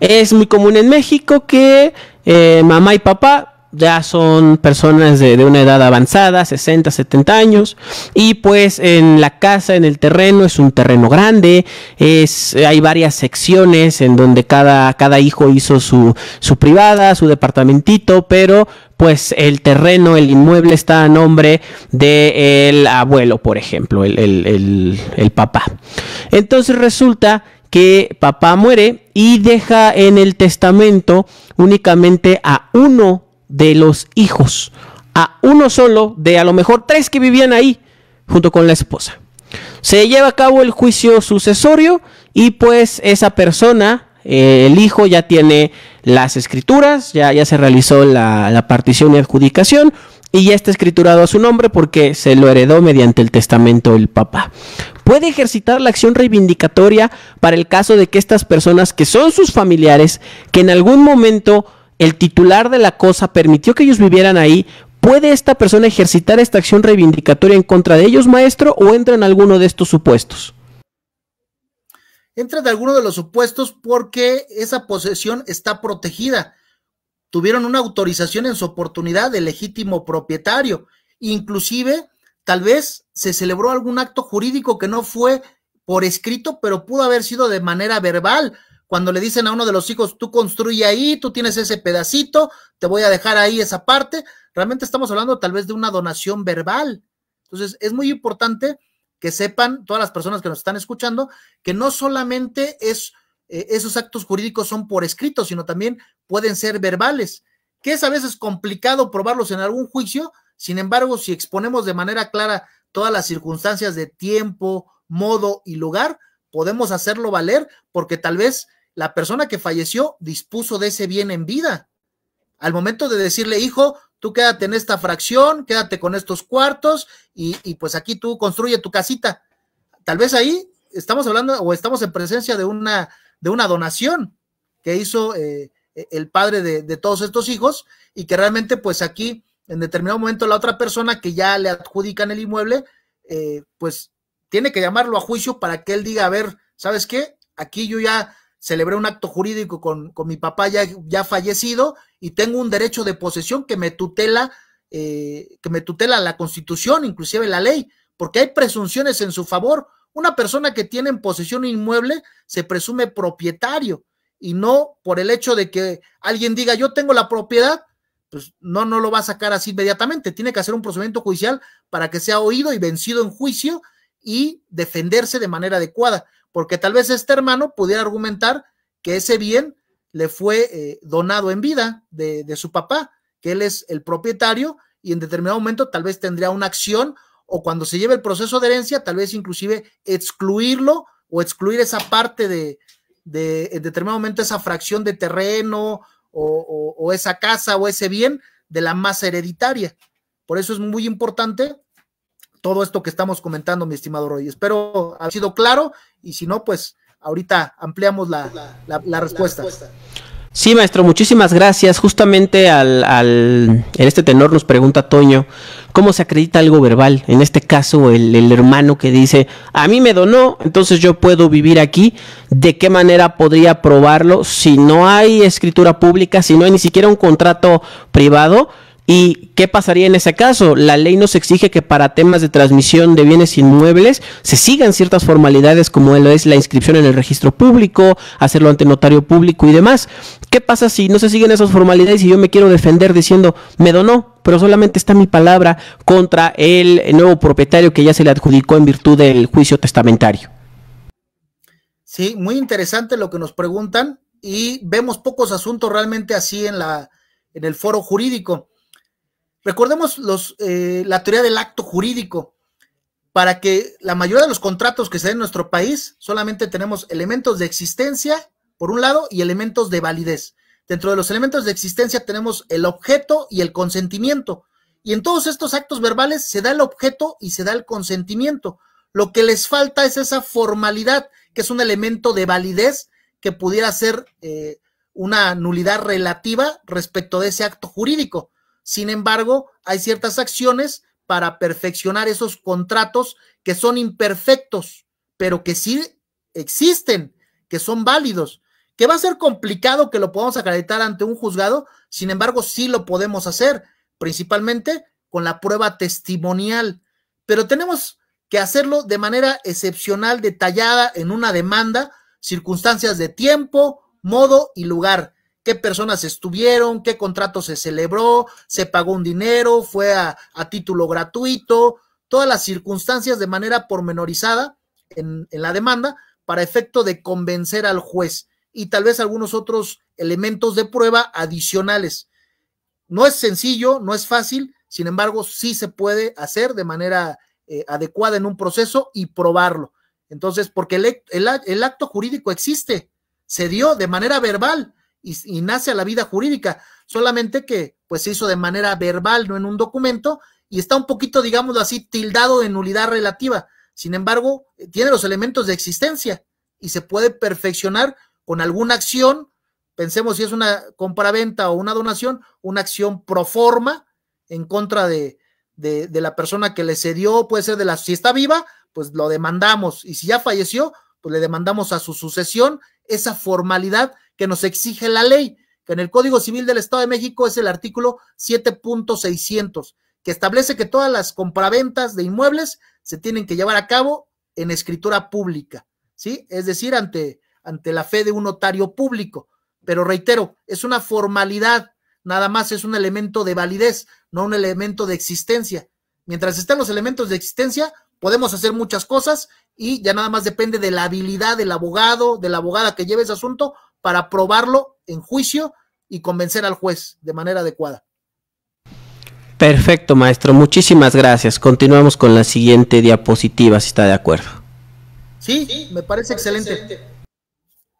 Es muy común en México que eh, mamá y papá ya son personas de, una edad avanzada, 60, 70 años, y pues en la casa, en el terreno, es un terreno grande, es, hay varias secciones en donde cada, cada hijo hizo su, su privada, su departamentito, pero pues el terreno, el inmueble está a nombre del abuelo, por ejemplo, el, el papá. Entonces resulta que papá muere y deja en el testamento únicamente a uno de los hijos, a uno solo de a lo mejor tres que vivían ahí junto con la esposa. Se lleva a cabo el juicio sucesorio y pues esa persona, eh, el hijo ya tiene las escrituras, ya, ya se realizó la, partición y adjudicación y ya está escriturado a su nombre porque se lo heredó mediante el testamento del papá puede ejercitar la acción reivindicatoria para el caso de que estas personas que son sus familiares, que en algún momento el titular de la cosa permitió que ellos vivieran ahí, ¿Puede esta persona ejercitar esta acción reivindicatoria en contra de ellos, maestro, o entra en alguno de estos supuestos? Entra en alguno de los supuestos porque esa posesión está protegida. Tuvieron una autorización en su oportunidad de legítimo propietario. Inclusive tal vez se celebró algún acto jurídico que no fue por escrito, pero pudo haber sido de manera verbal. Cuando le dicen a uno de los hijos, tú construye ahí, tú tienes ese pedacito, te voy a dejar ahí esa parte, realmente estamos hablando tal vez de una donación verbal. Entonces, es muy importante que sepan todas las personas que nos están escuchando que no solamente es, eh, esos actos jurídicos son por escrito, sino también pueden ser verbales, que es a veces complicado probarlos en algún juicio, sin embargo, si exponemos de manera clara todas las circunstancias de tiempo, modo y lugar, podemos hacerlo valer porque tal vez la persona que falleció dispuso de ese bien en vida. Al momento de decirle, hijo, tú quédate en esta fracción, quédate con estos cuartos y, pues aquí tú construye tu casita. Tal vez ahí estamos hablando o estamos en presencia de una, de una donación que hizo eh, el padre de, todos estos hijos y que realmente pues aquí en determinado momento la otra persona que ya le adjudican el inmueble, eh, pues tiene que llamarlo a juicio para que él diga, a ver, ¿sabes qué? Aquí yo ya celebré un acto jurídico con, mi papá ya, ya, fallecido y tengo un derecho de posesión que me tutela, eh, que me tutela la constitución, inclusive la ley, porque hay presunciones en su favor. Una persona que tiene en posesión inmueble se presume propietario y no por el hecho de que alguien diga yo tengo la propiedad, pues no, no lo va a sacar así inmediatamente. Tiene que hacer un procedimiento judicial para que sea oído y vencido en juicio y defenderse de manera adecuada, porque tal vez este hermano pudiera argumentar que ese bien le fue eh, donado en vida de, su papá, que él es el propietario y en determinado momento tal vez tendría una acción o cuando se lleve el proceso de herencia, tal vez inclusive excluirlo o excluir esa parte de, de en determinado momento esa fracción de terreno o, esa casa o ese bien de la masa hereditaria. Por eso es muy importante todo esto que estamos comentando, mi estimado Roy. Espero haber sido claro y si no, pues ahorita ampliamos la, la, respuesta. Sí, maestro, muchísimas gracias. Justamente al, al, en este tenor nos pregunta Toño, ¿cómo se acredita algo verbal? En este caso, el, el, hermano que dice, a mí me donó, entonces yo puedo vivir aquí. ¿De qué manera podría probarlo si no hay escritura pública, si no hay ni siquiera un contrato privado? ¿Y qué pasaría en ese caso? La ley nos exige que para temas de transmisión de bienes inmuebles se sigan ciertas formalidades como es la inscripción en el registro público, hacerlo ante notario público y demás. ¿Qué pasa si no se siguen esas formalidades y yo me quiero defender diciendo me donó, pero solamente está mi palabra contra el nuevo propietario que ya se le adjudicó en virtud del juicio testamentario? Sí, muy interesante lo que nos preguntan y vemos pocos asuntos realmente así en la en el foro jurídico. Recordemos los, eh, la teoría del acto jurídico. Para que la mayoría de los contratos que se den en nuestro país, solamente tenemos elementos de existencia, por un lado, y elementos de validez. Dentro de los elementos de existencia tenemos el objeto y el consentimiento. Y en todos estos actos verbales se da el objeto y se da el consentimiento. Lo que les falta es esa formalidad, que es un elemento de validez que pudiera ser eh, una nulidad relativa respecto de ese acto jurídico. Sin embargo, hay ciertas acciones para perfeccionar esos contratos que son imperfectos, pero que sí existen, que son válidos, que va a ser complicado que lo podamos acreditar ante un juzgado, sin embargo, sí lo podemos hacer, principalmente con la prueba testimonial, pero tenemos que hacerlo de manera excepcional, detallada en una demanda, circunstancias de tiempo, modo y lugar qué personas estuvieron, qué contrato se celebró, se pagó un dinero, fue a, título gratuito, todas las circunstancias de manera pormenorizada en, la demanda para efecto de convencer al juez y tal vez algunos otros elementos de prueba adicionales. No es sencillo, no es fácil, sin embargo, sí se puede hacer de manera eh, adecuada en un proceso y probarlo. Entonces, porque el, el, acto jurídico existe, se dio de manera verbal, y, nace a la vida jurídica, solamente que pues se hizo de manera verbal, no en un documento, y está un poquito, digamos así, tildado de nulidad relativa. Sin embargo, eh, tiene los elementos de existencia y se puede perfeccionar con alguna acción, pensemos si es una compraventa o una donación, una acción pro forma en contra de, de, de, la persona que le cedió, puede ser de la, si está viva, pues lo demandamos, y si ya falleció, pues le demandamos a su sucesión esa formalidad que nos exige la ley, que en el Código Civil del Estado de México es el artículo 7.600, que establece que todas las compraventas de inmuebles se tienen que llevar a cabo en escritura pública, ¿sí? Es decir, ante, ante la fe de un notario público. Pero reitero, es una formalidad, nada más es un elemento de validez, no un elemento de existencia. Mientras están los elementos de existencia, podemos hacer muchas cosas y ya nada más depende de la habilidad del abogado, de la abogada que lleve ese asunto para probarlo en juicio y convencer al juez de manera adecuada. Perfecto, maestro. Muchísimas gracias. Continuamos con la siguiente diapositiva, si está de acuerdo. Sí, me parece, excelente.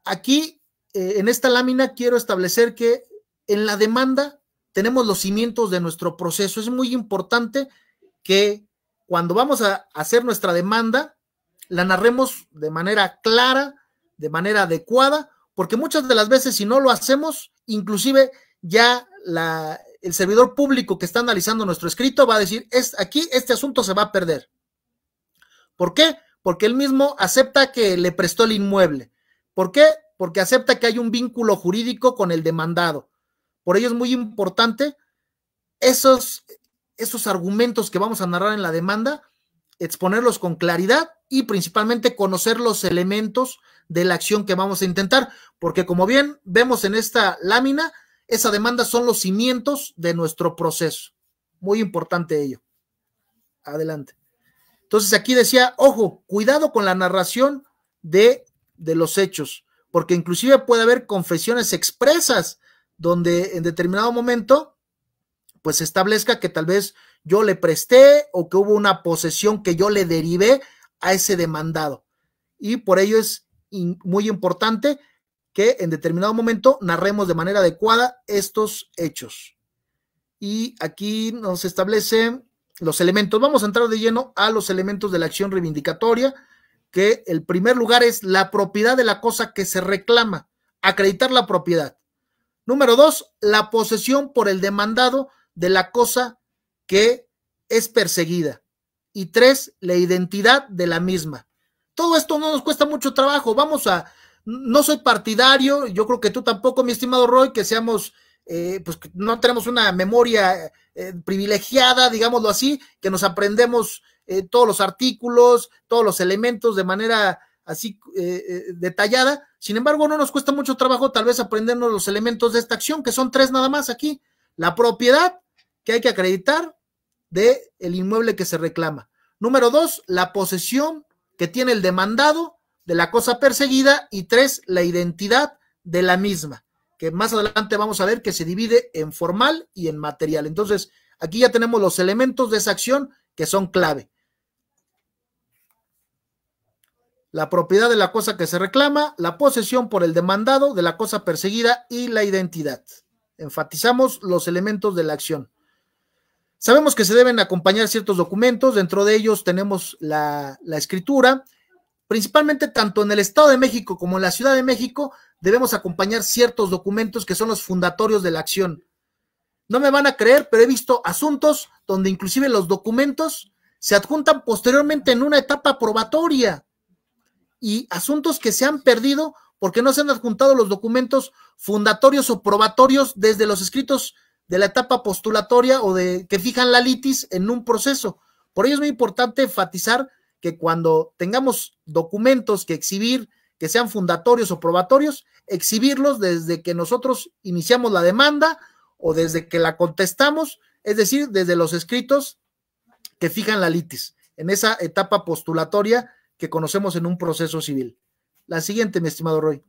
Aquí, eh, en esta lámina, quiero establecer que en la demanda tenemos los cimientos de nuestro proceso. Es muy importante que cuando vamos a hacer nuestra demanda, la narremos de manera clara, de manera adecuada, porque muchas de las veces si no lo hacemos, inclusive ya la, el servidor público que está analizando nuestro escrito va a decir, es, aquí este asunto se va a perder. ¿Por qué? Porque él mismo acepta que le prestó el inmueble. ¿Por qué? Porque acepta que hay un vínculo jurídico con el demandado. Por ello es muy importante esos, esos argumentos que vamos a narrar en la demanda, exponerlos con claridad y principalmente conocer los elementos de la acción que vamos a intentar, porque como bien vemos en esta lámina, esa demanda son los cimientos de nuestro proceso. Muy importante ello. Adelante. Entonces aquí decía, ojo, cuidado con la narración de, de los hechos, porque inclusive puede haber confesiones expresas donde en determinado momento pues establezca que tal vez yo le presté o que hubo una posesión que yo le derivé a ese demandado. Y por ello es muy importante que en determinado momento narremos de manera adecuada estos hechos. Y aquí nos establecen los elementos. Vamos a entrar de lleno a los elementos de la acción reivindicatoria, que el primer lugar es la propiedad de la cosa que se reclama, acreditar la propiedad. Número dos, la posesión por el demandado de la cosa que es perseguida. Y tres, la identidad de la misma. Todo esto no nos cuesta mucho trabajo. Vamos a, no soy partidario, yo creo que tú tampoco, mi estimado Roy, que seamos, eh, pues no tenemos una memoria eh, privilegiada, digámoslo así, que nos aprendemos eh, todos los artículos, todos los elementos de manera así detallada. Sin embargo, no nos cuesta mucho trabajo tal vez aprendernos los elementos de esta acción, que son tres nada más aquí. La propiedad, que hay que acreditar del el inmueble que se reclama. Número dos, la posesión que tiene el demandado de la cosa perseguida. Y tres, la identidad de la misma, que más adelante vamos a ver que se divide en formal y en material. Entonces, aquí ya tenemos los elementos de esa acción que son clave. La propiedad de la cosa que se reclama, la posesión por el demandado de la cosa perseguida y la identidad. Enfatizamos los elementos de la acción. Sabemos que se deben acompañar ciertos documentos, dentro de ellos tenemos la, escritura, principalmente tanto en el Estado de México como en la Ciudad de México, debemos acompañar ciertos documentos que son los fundatorios de la acción. No me van a creer, pero he visto asuntos donde inclusive los documentos se adjuntan posteriormente en una etapa probatoria y asuntos que se han perdido porque no se han adjuntado los documentos fundatorios o probatorios desde los escritos de la etapa postulatoria o de que fijan la litis en un proceso. Por ello es muy importante enfatizar que cuando tengamos documentos que exhibir, que sean fundatorios o probatorios, exhibirlos desde que nosotros iniciamos la demanda o desde que la contestamos, es decir, desde los escritos que fijan la litis, en esa etapa postulatoria que conocemos en un proceso civil. La siguiente, mi estimado Roy.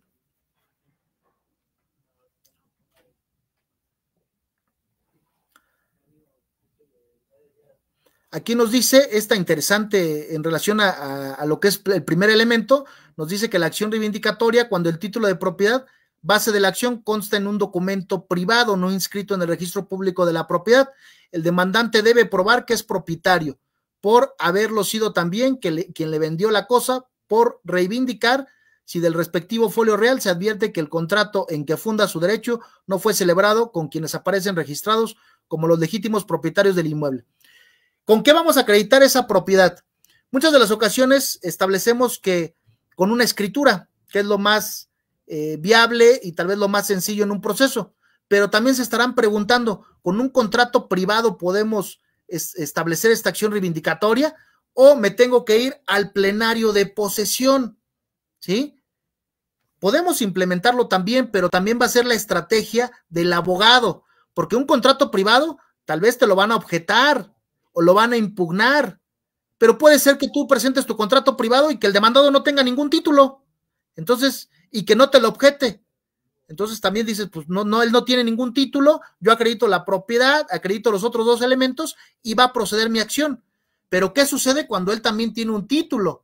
Aquí nos dice, esta interesante en relación a, lo que es el primer elemento, nos dice que la acción reivindicatoria, cuando el título de propiedad base de la acción consta en un documento privado no inscrito en el registro público de la propiedad, el demandante debe probar que es propietario por haberlo sido también quien le vendió la cosa, por reivindicar si del respectivo folio real se advierte que el contrato en que funda su derecho no fue celebrado con quienes aparecen registrados como los legítimos propietarios del inmueble. ¿Con qué vamos a acreditar esa propiedad? Muchas de las ocasiones establecemos que con una escritura, que es lo más eh, viable y tal vez lo más sencillo en un proceso, pero también se estarán preguntando, ¿con un contrato privado podemos establecer esta acción reivindicatoria o me tengo que ir al plenario de posesión? ¿Sí? Podemos implementarlo también, pero también va a ser la estrategia del abogado, porque un contrato privado tal vez te lo van a objetar, o lo van a impugnar. Pero puede ser que tú presentes tu contrato privado y que el demandado no tenga ningún título. Entonces, y que no te lo objete. Entonces también dices, pues no, no, él no tiene ningún título, yo acredito la propiedad, acredito los otros dos elementos y va a proceder mi acción. Pero ¿qué sucede cuando él también tiene un título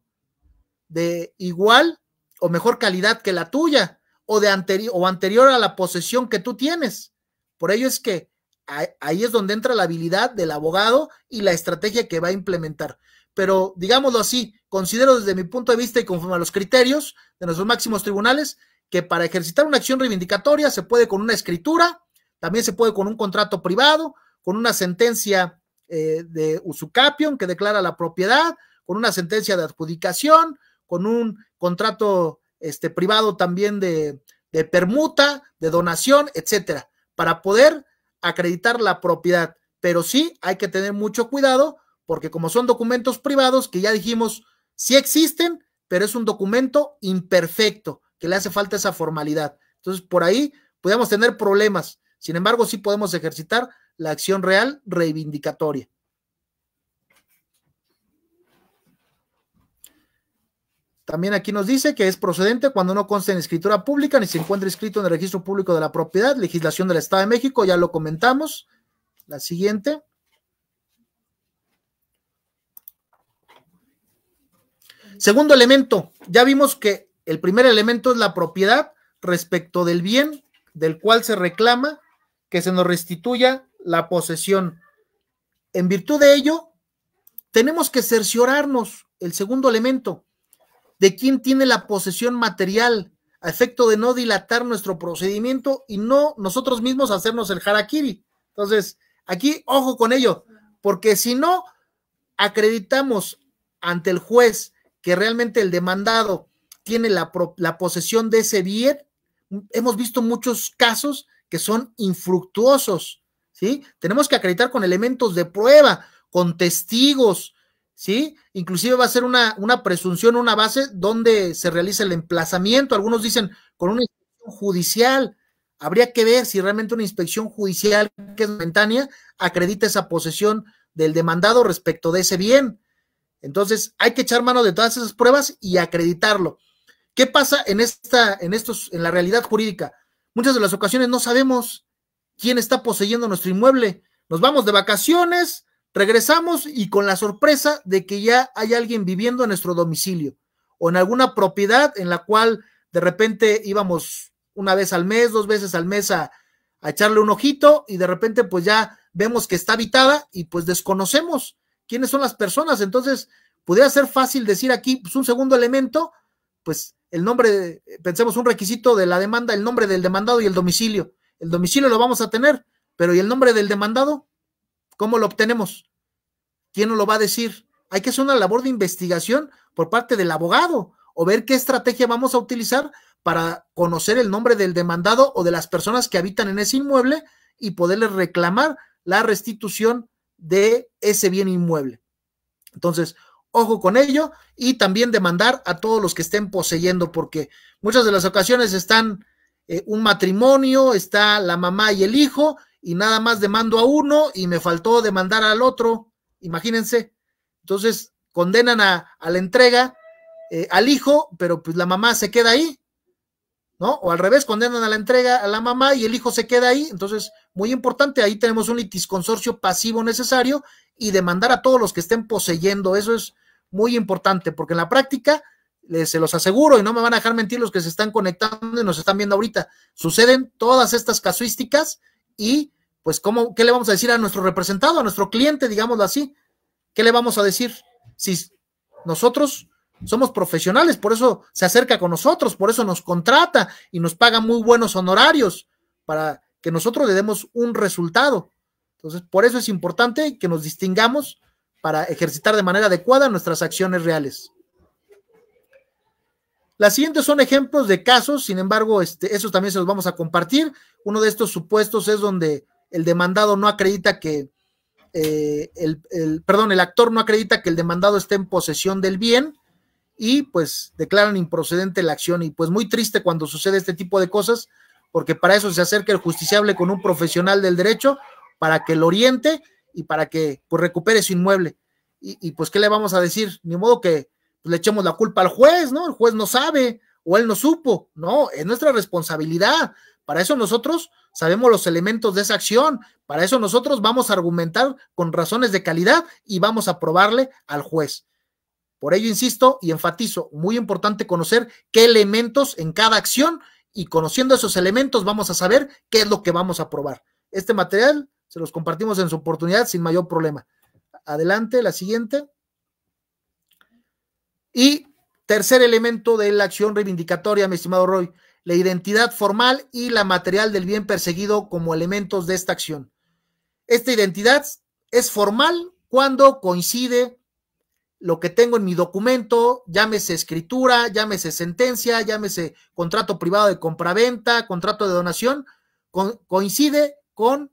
de igual o mejor calidad que la tuya o de anterior o anterior a la posesión que tú tienes? Por ello es que ahí es donde entra la habilidad del abogado y la estrategia que va a implementar. Pero digámoslo así, considero desde mi punto de vista y conforme a los criterios de nuestros máximos tribunales que para ejercitar una acción reivindicatoria se puede con una escritura, también se puede con un contrato privado, con una sentencia eh, de usucapion que declara la propiedad, con una sentencia de adjudicación, con un contrato este, privado también de, de permuta, de donación, etcétera, para poder acreditar la propiedad, pero sí hay que tener mucho cuidado porque como son documentos privados que ya dijimos, sí existen, pero es un documento imperfecto, que le hace falta esa formalidad. Entonces, por ahí podemos tener problemas. Sin embargo, sí podemos ejercitar la acción real reivindicatoria. También aquí nos dice que es procedente cuando no consta en escritura pública ni se encuentra escrito en el registro público de la propiedad, legislación del Estado de México, ya lo comentamos. La siguiente. Segundo elemento, ya vimos que el primer elemento es la propiedad respecto del bien del cual se reclama que se nos restituya la posesión. En virtud de ello, tenemos que cerciorarnos el segundo elemento de quién tiene la posesión material, a efecto de no dilatar nuestro procedimiento y no nosotros mismos hacernos el harakiri. Entonces, aquí, ojo con ello, porque si no acreditamos ante el juez que realmente el demandado tiene la, posesión de ese bien, hemos visto muchos casos que son infructuosos, ¿sí? Tenemos que acreditar con elementos de prueba, con testigos, ¿sí? Inclusive va a ser una, presunción, una base donde se realiza el emplazamiento. Algunos dicen con una inspección judicial. Habría que ver si realmente una inspección judicial que es momentánea acredita esa posesión del demandado respecto de ese bien. Entonces, hay que echar mano de todas esas pruebas y acreditarlo. ¿Qué pasa en esta, en estos, en la realidad jurídica? Muchas de las ocasiones no sabemos quién está poseyendo nuestro inmueble. Nos vamos de vacaciones, Regresamos y con la sorpresa de que ya hay alguien viviendo en nuestro domicilio o en alguna propiedad en la cual de repente íbamos una vez al mes, dos veces al mes a, echarle un ojito y de repente pues ya vemos que está habitada y pues desconocemos quiénes son las personas. Entonces, pudiera ser fácil decir aquí pues, un segundo elemento, pues el nombre, pensemos un requisito de la demanda, el nombre del demandado y el domicilio. El domicilio lo vamos a tener, pero ¿y el nombre del demandado? ¿Cómo lo obtenemos? ¿Quién nos lo va a decir? Hay que hacer una labor de investigación por parte del abogado o ver qué estrategia vamos a utilizar para conocer el nombre del demandado o de las personas que habitan en ese inmueble y poderle reclamar la restitución de ese bien inmueble. Entonces, ojo con ello y también demandar a todos los que estén poseyendo, porque muchas de las ocasiones están eh, un matrimonio, está la mamá y el hijo, y nada más demando a uno y me faltó demandar al otro, imagínense. Entonces condenan a, la entrega eh, al hijo, pero pues la mamá se queda ahí, ¿no? O al revés, condenan a la entrega a la mamá y el hijo se queda ahí. Entonces, muy importante, ahí tenemos un litisconsorcio pasivo necesario y demandar a todos los que estén poseyendo. Eso es muy importante, porque en la práctica se los aseguro y no me van a dejar mentir los que se están conectando y nos están viendo ahorita. Suceden todas estas casuísticas y pues cómo, ¿qué le vamos a decir a nuestro representado, a nuestro cliente, digámoslo así? ¿Qué le vamos a decir? Si nosotros somos profesionales, por eso se acerca con nosotros, por eso nos contrata y nos paga muy buenos honorarios para que nosotros le demos un resultado. Entonces, por eso es importante que nos distingamos para ejercitar de manera adecuada nuestras acciones reales. Las siguientes son ejemplos de casos, sin embargo, este, esos también se los vamos a compartir. Uno de estos supuestos es donde el demandado no acredita que, eh, el, perdón, el actor no acredita que el demandado esté en posesión del bien y pues declaran improcedente la acción. Y pues muy triste cuando sucede este tipo de cosas, porque para eso se acerca el justiciable con un profesional del derecho, para que lo oriente y para que pues, recupere su inmueble. Y, y pues, ¿qué le vamos a decir? Ni modo que le echemos la culpa al juez, ¿no? El juez no sabe o él no supo, no, es nuestra responsabilidad. Para eso nosotros sabemos los elementos de esa acción, para eso nosotros vamos a argumentar con razones de calidad y vamos a probarle al juez. Por ello, insisto y enfatizo, muy importante conocer qué elementos en cada acción y conociendo esos elementos vamos a saber qué es lo que vamos a probar. Este material se los compartimos en su oportunidad sin mayor problema. Adelante, la siguiente. Y tercer elemento de la acción reivindicatoria, mi estimado Roy, la identidad formal y la material del bien perseguido como elementos de esta acción. Esta identidad es formal cuando coincide lo que tengo en mi documento, llámese escritura, llámese sentencia, llámese contrato privado de compraventa, contrato de donación, coincide con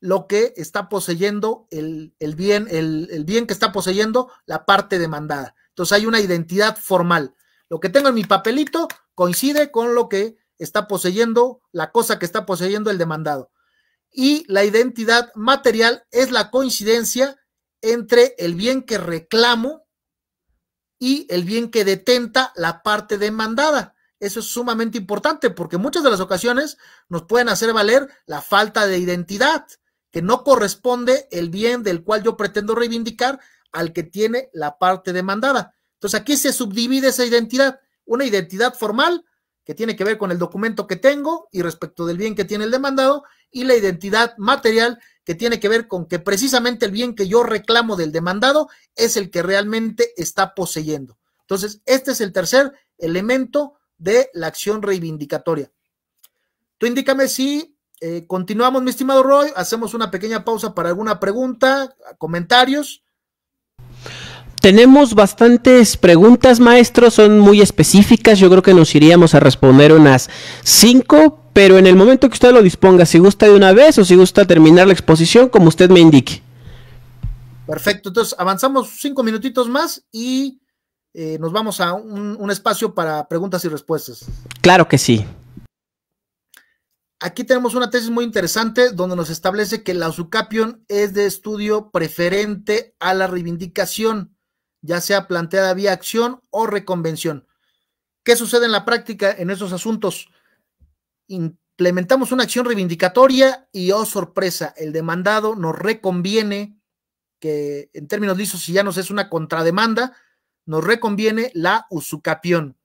lo que está poseyendo el, bien, el bien que está poseyendo la parte demandada. Entonces hay una identidad formal. Lo que tengo en mi papelito coincide con lo que está poseyendo, la cosa que está poseyendo el demandado. Y la identidad material es la coincidencia entre el bien que reclamo y el bien que detenta la parte demandada. Eso es sumamente importante porque muchas de las ocasiones nos pueden hacer valer la falta de identidad, que no corresponde el bien del cual yo pretendo reivindicar, al que tiene la parte demandada. Entonces aquí se subdivide esa identidad, una identidad formal que tiene que ver con el documento que tengo y respecto del bien que tiene el demandado y la identidad material que tiene que ver con que precisamente el bien que yo reclamo del demandado es el que realmente está poseyendo. Entonces, este es el tercer elemento de la acción reivindicatoria. Tú indícame si eh, continuamos, mi estimado Roy, hacemos una pequeña pausa para alguna pregunta, comentarios tenemos bastantes preguntas, maestro, son muy específicas. Yo creo que nos iríamos a responder unas cinco, pero en el momento que usted lo disponga, si gusta de una vez o si gusta terminar la exposición, como usted me indique. Perfecto, entonces avanzamos cinco minutitos más y eh, nos vamos a un espacio para preguntas y respuestas. Claro que sí aquí tenemos una tesis muy interesante donde nos establece que la usucapión es de estudio preferente a la reivindicación, ya sea planteada vía acción o reconvención. ¿Qué sucede en la práctica en esos asuntos? Implementamos una acción reivindicatoria y, oh sorpresa, el demandado nos reconviene, que en términos lisos ya nos es una contrademanda, nos reconviene la usucapión.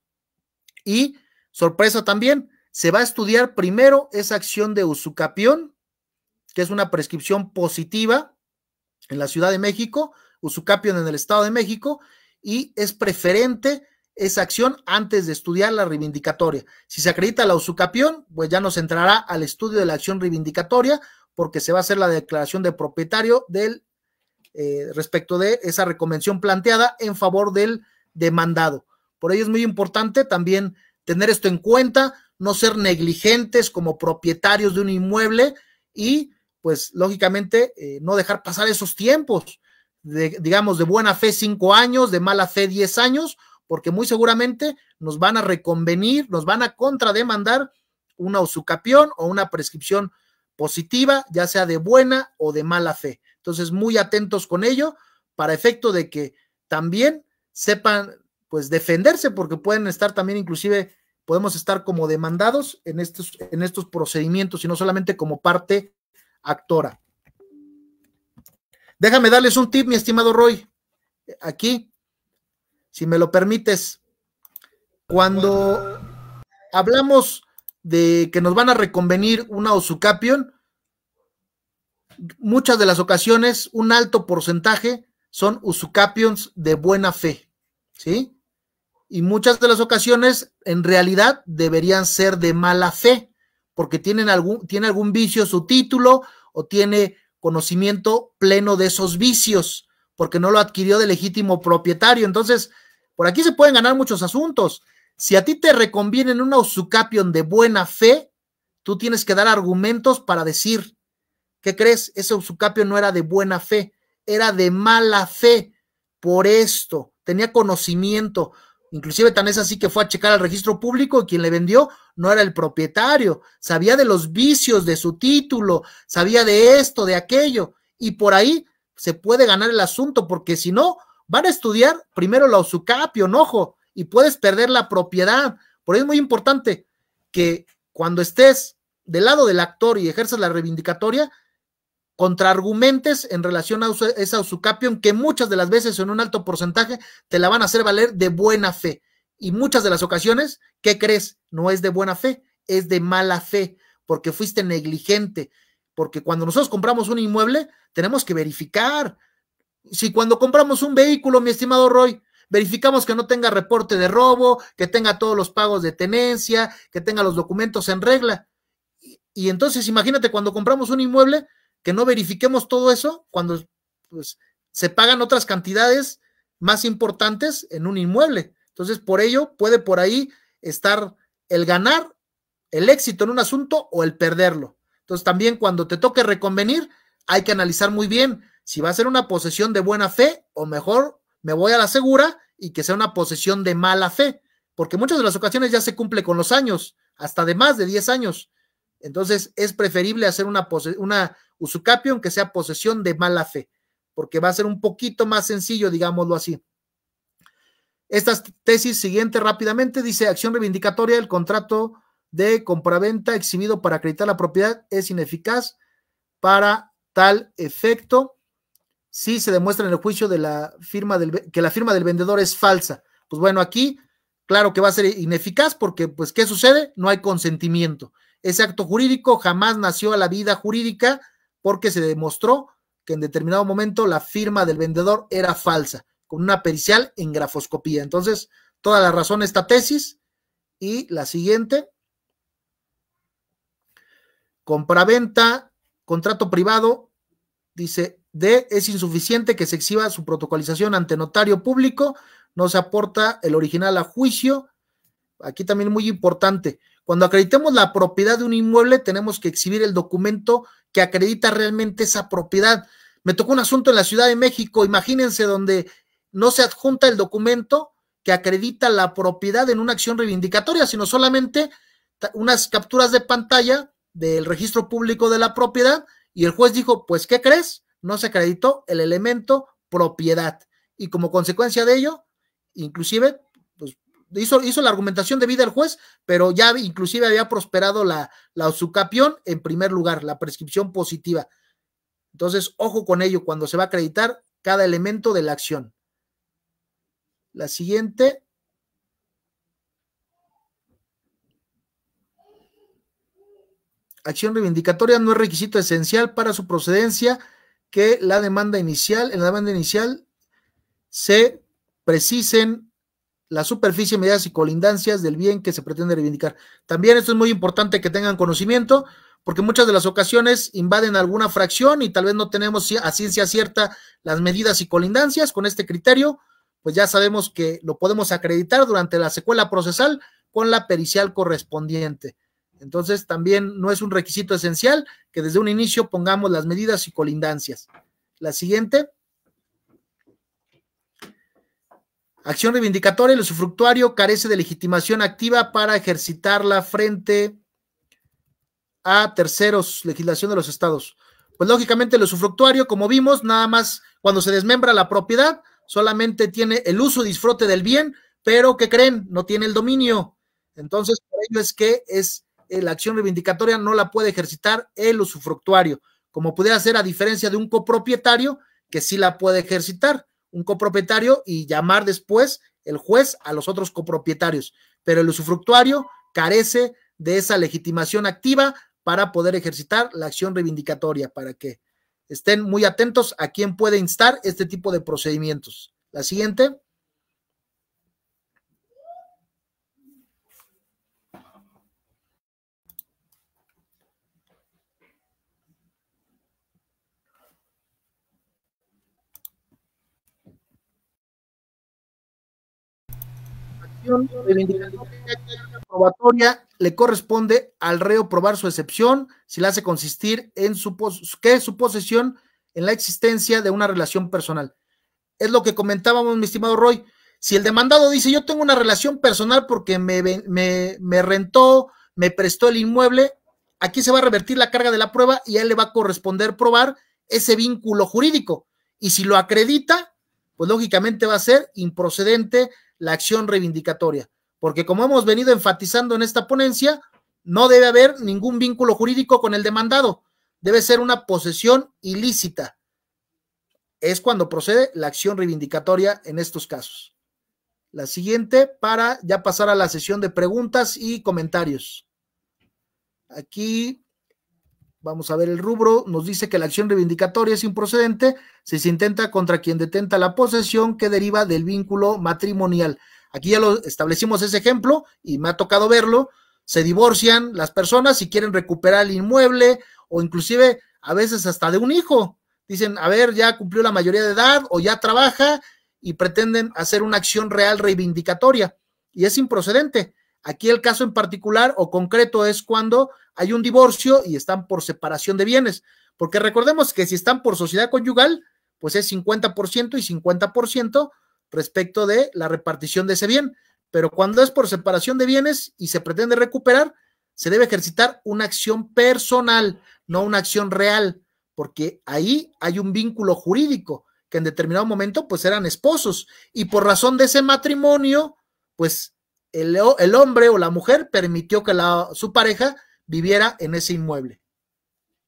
Y, sorpresa también, se va a estudiar primero esa acción de usucapión, que es una prescripción positiva en la Ciudad de México, usucapión en el Estado de México, y es preferente esa acción antes de estudiar la reivindicatoria. Si se acredita la usucapión, pues ya nos entrará al estudio de la acción reivindicatoria, porque se va a hacer la declaración de propietario del eh, respecto de esa reconvención planteada en favor del demandado. Por ello es muy importante también tener esto en cuenta no ser negligentes como propietarios de un inmueble y pues lógicamente eh, no dejar pasar esos tiempos, de, digamos, de buena fe cinco años, de mala fe diez años, porque muy seguramente nos van a reconvenir, nos van a contrademandar una usucapión o una prescripción positiva, ya sea de buena o de mala fe. Entonces, muy atentos con ello para efecto de que también sepan pues defenderse porque pueden estar también inclusive podemos estar como demandados en estos, en estos procedimientos y no solamente como parte actora. Déjame darles un tip, mi estimado Roy. Aquí, si me lo permites, cuando hablamos de que nos van a reconvenir una usucapion, muchas de las ocasiones un alto porcentaje son usucapions de buena fe, ¿sí? y muchas de las ocasiones en realidad deberían ser de mala fe, porque tienen algún, tiene algún vicio su título o tiene conocimiento pleno de esos vicios, porque no lo adquirió de legítimo propietario. Entonces, por aquí se pueden ganar muchos asuntos. Si a ti te reconvienen una usucapion de buena fe, tú tienes que dar argumentos para decir, ¿qué crees? Ese usucapion no era de buena fe, era de mala fe por esto, tenía conocimiento, Inclusive tan es así que fue a checar al registro público y quien le vendió no era el propietario, sabía de los vicios de su título, sabía de esto, de aquello, y por ahí se puede ganar el asunto, porque si no, van a estudiar primero la usucapión, ojo y puedes perder la propiedad. Por eso es muy importante que cuando estés del lado del actor y ejerzas la reivindicatoria, contraargumentes en relación a esa usucapión que muchas de las veces en un alto porcentaje te la van a hacer valer de buena fe. Y muchas de las ocasiones, ¿qué crees? No es de buena fe, es de mala fe, porque fuiste negligente. Porque cuando nosotros compramos un inmueble, tenemos que verificar. Si cuando compramos un vehículo, mi estimado Roy, verificamos que no tenga reporte de robo, que tenga todos los pagos de tenencia, que tenga los documentos en regla. y entonces imagínate cuando compramos un inmueble, que no verifiquemos todo eso cuando pues, se pagan otras cantidades más importantes en un inmueble. Entonces, por ello puede por ahí estar el ganar, el éxito en un asunto o el perderlo. Entonces, también cuando te toque reconvenir, hay que analizar muy bien si va a ser una posesión de buena fe o mejor me voy a la segura y que sea una posesión de mala fe, porque muchas de las ocasiones ya se cumple con los años, hasta de más de 10 años. Entonces, es preferible hacer una, posesión, una usucapio aunque sea posesión de mala fe, porque va a ser un poquito más sencillo, digámoslo así. Esta tesis siguiente rápidamente dice acción reivindicatoria, el contrato de compraventa exhibido para acreditar la propiedad es ineficaz para tal efecto si se demuestra en el juicio de la firma del, que la firma del vendedor es falsa. Pues bueno, aquí claro que va a ser ineficaz porque pues ¿qué sucede? No hay consentimiento. Ese acto jurídico jamás nació a la vida jurídica porque se demostró que en determinado momento la firma del vendedor era falsa, con una pericial en grafoscopía. Entonces, toda la razón esta tesis. Y la siguiente, compraventa, contrato privado, dice D, es insuficiente que se exhiba su protocolización ante notario público, no se aporta el original a juicio. Aquí también muy importante, cuando acreditemos la propiedad de un inmueble, tenemos que exhibir el documento que acredita realmente esa propiedad. Me tocó un asunto en la Ciudad de México, imagínense donde no se adjunta el documento que acredita la propiedad en una acción reivindicatoria, sino solamente unas capturas de pantalla del registro público de la propiedad y el juez dijo, pues, ¿qué crees? No se acreditó el elemento propiedad y como consecuencia de ello, inclusive hizo, la argumentación de vida el juez, pero ya inclusive había prosperado la, sucapión en primer lugar, la prescripción positiva. Entonces, ojo con ello cuando se va a acreditar cada elemento de la acción. La siguiente. Acción reivindicatoria no es requisito esencial para su procedencia que la demanda inicial, en la demanda inicial se precisen la superficie, medidas y colindancias del bien que se pretende reivindicar. También esto es muy importante que tengan conocimiento, porque muchas de las ocasiones invaden alguna fracción y tal vez no tenemos a ciencia cierta las medidas y colindancias. Con este criterio, pues ya sabemos que lo podemos acreditar durante la secuela procesal con la pericial correspondiente. Entonces, también no es un requisito esencial que desde un inicio pongamos las medidas y colindancias. La siguiente Acción reivindicatoria, el usufructuario carece de legitimación activa para ejercitarla frente a terceros, legislación de los estados. Pues lógicamente el usufructuario, como vimos, nada más cuando se desmembra la propiedad, solamente tiene el uso, y disfrute del bien, pero ¿qué creen? No tiene el dominio. Entonces, por ello es que es eh, la acción reivindicatoria no la puede ejercitar el usufructuario, como pudiera ser a diferencia de un copropietario que sí la puede ejercitar un copropietario y llamar después el juez a los otros copropietarios. Pero el usufructuario carece de esa legitimación activa para poder ejercitar la acción reivindicatoria, para que estén muy atentos a quién puede instar este tipo de procedimientos. La siguiente. probatoria le corresponde al reo probar su excepción si la hace consistir en su que su posesión en la existencia de una relación personal. Es lo que comentábamos, mi estimado Roy. Si el demandado dice, yo tengo una relación personal porque me, me, me rentó, me prestó el inmueble, aquí se va a revertir la carga de la prueba y a él le va a corresponder probar ese vínculo jurídico. Y si lo acredita, pues lógicamente va a ser improcedente la acción reivindicatoria, porque como hemos venido enfatizando en esta ponencia, no debe haber ningún vínculo jurídico con el demandado, debe ser una posesión ilícita. Es cuando procede la acción reivindicatoria en estos casos. La siguiente para ya pasar a la sesión de preguntas y comentarios. Aquí Vamos a ver el rubro. Nos dice que la acción reivindicatoria es improcedente si se intenta contra quien detenta la posesión que deriva del vínculo matrimonial. Aquí ya lo establecimos ese ejemplo y me ha tocado verlo. Se divorcian las personas si quieren recuperar el inmueble o inclusive a veces hasta de un hijo. Dicen, a ver, ya cumplió la mayoría de edad o ya trabaja y pretenden hacer una acción real reivindicatoria y es improcedente. Aquí el caso en particular o concreto es cuando hay un divorcio y están por separación de bienes, porque recordemos que si están por sociedad conyugal, pues es 50% y 50% respecto de la repartición de ese bien, pero cuando es por separación de bienes y se pretende recuperar, se debe ejercitar una acción personal, no una acción real, porque ahí hay un vínculo jurídico que en determinado momento pues eran esposos y por razón de ese matrimonio, pues el, el hombre o la mujer permitió que la, su pareja viviera en ese inmueble.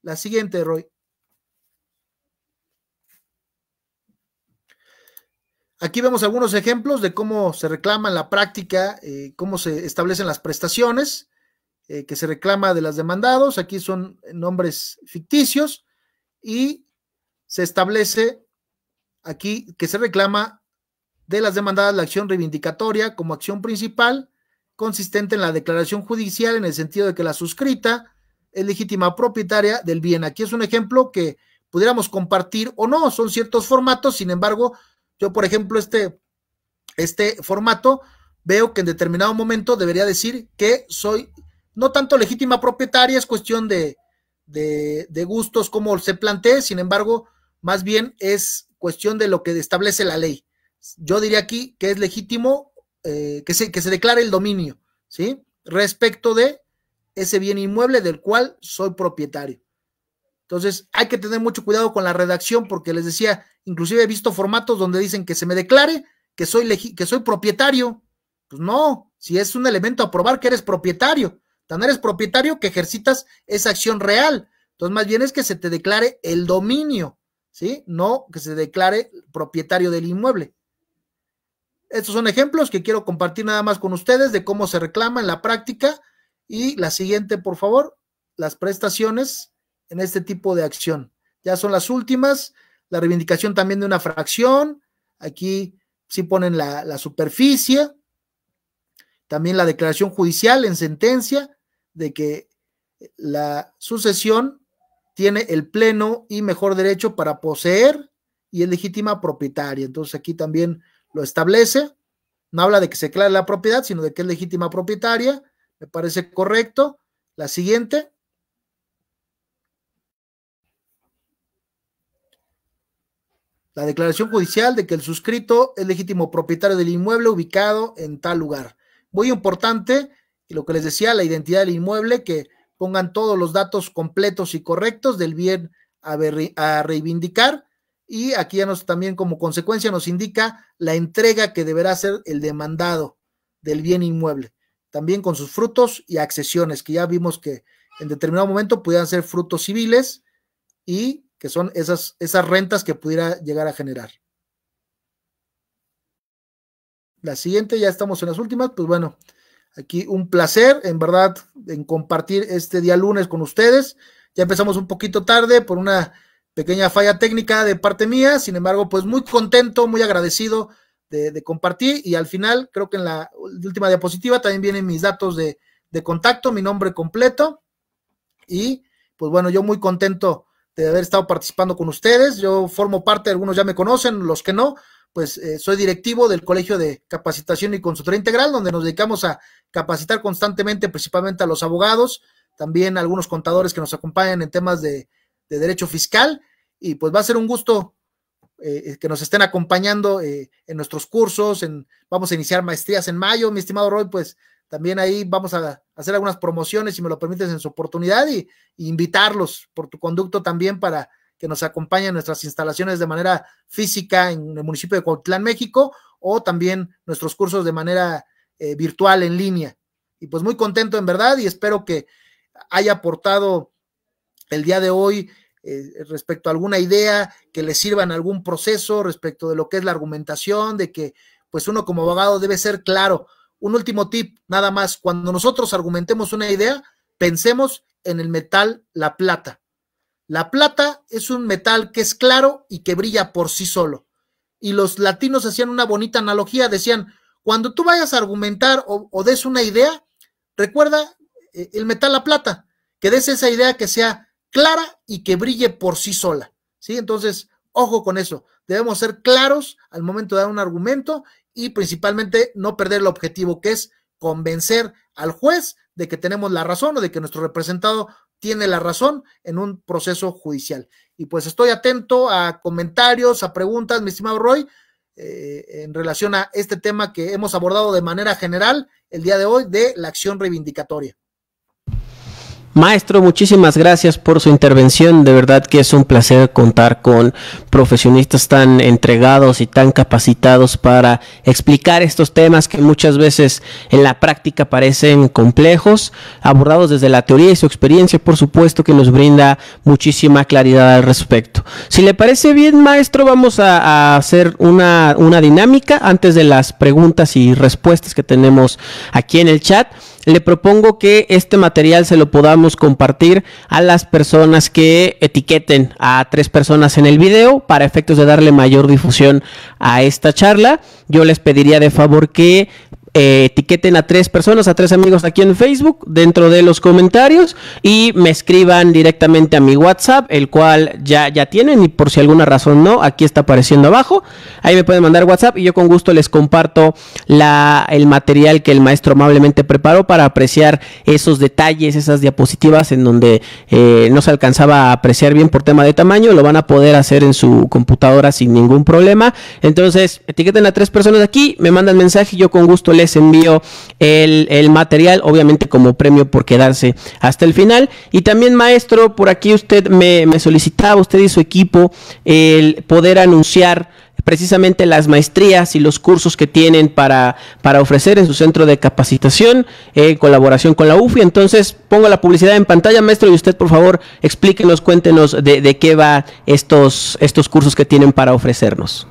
La siguiente, Roy. Aquí vemos algunos ejemplos de cómo se reclama la práctica, eh, cómo se establecen las prestaciones eh, que se reclama de las demandados. Aquí son nombres ficticios y se establece aquí que se reclama de las demandadas la acción reivindicatoria como acción principal consistente en la declaración judicial en el sentido de que la suscrita es legítima propietaria del bien. Aquí es un ejemplo que pudiéramos compartir o no, son ciertos formatos, sin embargo, yo por ejemplo este, este formato veo que en determinado momento debería decir que soy no tanto legítima propietaria, es cuestión de, de, gustos como se plantee, sin embargo, más bien es cuestión de lo que establece la ley. Yo diría aquí que es legítimo eh, que, se, declare el dominio, ¿sí? Respecto de ese bien inmueble del cual soy propietario. Entonces, hay que tener mucho cuidado con la redacción porque les decía, inclusive he visto formatos donde dicen que se me declare que soy, que soy propietario. Pues no, si es un elemento a probar que eres propietario, tan eres propietario que ejercitas esa acción real. Entonces, más bien es que se te declare el dominio, ¿sí? No que se declare propietario del inmueble. Estos son ejemplos que quiero compartir nada más con ustedes de cómo se reclama en la práctica. Y la siguiente, por favor, las prestaciones en este tipo de acción. Ya son las últimas. La reivindicación también de una fracción. Aquí sí ponen la, superficie. También la declaración judicial en sentencia de que la sucesión tiene el pleno y mejor derecho para poseer y es legítima propietaria. Entonces aquí también lo establece, no habla de que se clara la propiedad, sino de que es legítima propietaria, me parece correcto. La siguiente. La declaración judicial de que el suscrito es legítimo propietario del inmueble ubicado en tal lugar. Muy importante, y lo que les decía, la identidad del inmueble, que pongan todos los datos completos y correctos del bien a reivindicar y aquí ya nos también como consecuencia nos indica la entrega que deberá hacer el demandado del bien inmueble, también con sus frutos y accesiones, que ya vimos que en determinado momento pudieran ser frutos civiles y que son esas, esas rentas que pudiera llegar a generar. La siguiente, ya estamos en las últimas, pues bueno, aquí un placer, en verdad, en compartir este día lunes con ustedes. Ya empezamos un poquito tarde por una Pequeña falla técnica de parte mía, sin embargo, pues muy contento, muy agradecido de, compartir y al final, creo que en la última diapositiva también vienen mis datos de, contacto, mi nombre completo y pues bueno, yo muy contento de haber estado participando con ustedes. Yo formo parte, algunos ya me conocen, los que no, pues eh, soy directivo del Colegio de Capacitación y Consultoría Integral, donde nos dedicamos a capacitar constantemente, principalmente a los abogados, también algunos contadores que nos acompañan en temas de de Derecho Fiscal. Y pues va a ser un gusto eh, eh, que nos estén acompañando eh, en nuestros cursos. En, vamos a iniciar maestrías en mayo, mi estimado Roy, pues también ahí vamos a hacer algunas promociones, si me lo permites, en su oportunidad y, invitarlos por tu conducto también para que nos acompañen nuestras instalaciones de manera física en el municipio de Cuautlán, México, o también nuestros cursos de manera virtual en línea. Y pues muy contento en verdad y espero que haya aportado el día de hoy eh, respecto a alguna idea, que le sirva en algún proceso respecto de lo que es la argumentación, de que pues uno como abogado debe ser claro. Un último tip, nada más, cuando nosotros argumentemos una idea, pensemos en el metal, la plata. La plata es un metal que es claro y que brilla por sí solo. Y los latinos hacían una bonita analogía, decían, cuando tú vayas a argumentar o des una idea, recuerda eh, el metal, la plata, que des esa idea que sea clara y que brille por sí sola. ¿sí? Entonces, ojo con eso. Debemos ser claros al momento de dar un argumento y principalmente no perder el objetivo que es convencer al juez de que tenemos la razón o de que nuestro representado tiene la razón en un proceso judicial. Y pues estoy atento a comentarios, a preguntas, mi estimado Roy, eh, en relación a este tema que hemos abordado de manera general el día de hoy de la acción reivindicatoria. Maestro, muchísimas gracias por su intervención. De verdad que es un placer contar con profesionistas tan entregados y tan capacitados para explicar estos temas que muchas veces en la práctica parecen complejos, abordados desde la teoría y su experiencia, por supuesto, que nos brinda muchísima claridad al respecto. Si le parece bien, maestro, vamos a, hacer una dinámica antes de las preguntas y respuestas que tenemos aquí en el chat le propongo que este material se lo podamos compartir a las personas que etiqueten a tres personas en el video para efectos de darle mayor difusión a esta charla. Yo les pediría de favor que eh, etiqueten a tres personas, a tres amigos aquí en Facebook, dentro de los comentarios, y me escriban directamente a mi WhatsApp, el cual ya, ya tienen, y por si alguna razón no, aquí está apareciendo abajo. Ahí me pueden mandar WhatsApp y yo con gusto les comparto el material que el maestro amablemente preparó para apreciar esos detalles, esas diapositivas en donde eh, no se alcanzaba a apreciar bien por tema de tamaño, lo van a poder hacer en su computadora sin ningún problema. Entonces, etiqueten a tres personas aquí, me mandan mensaje y yo con gusto les les envío el, material, obviamente como premio por quedarse hasta el final. Y también, maestro, por aquí usted me, me solicitaba, usted y su equipo, el poder anunciar precisamente las maestrías y los cursos que tienen para, para ofrecer en su centro de capacitación eh, en colaboración con la UFI. Entonces, pongo la publicidad en pantalla, maestro, y usted, por favor, explíquenos, cuéntenos de, de qué va estos, estos cursos que tienen para ofrecernos.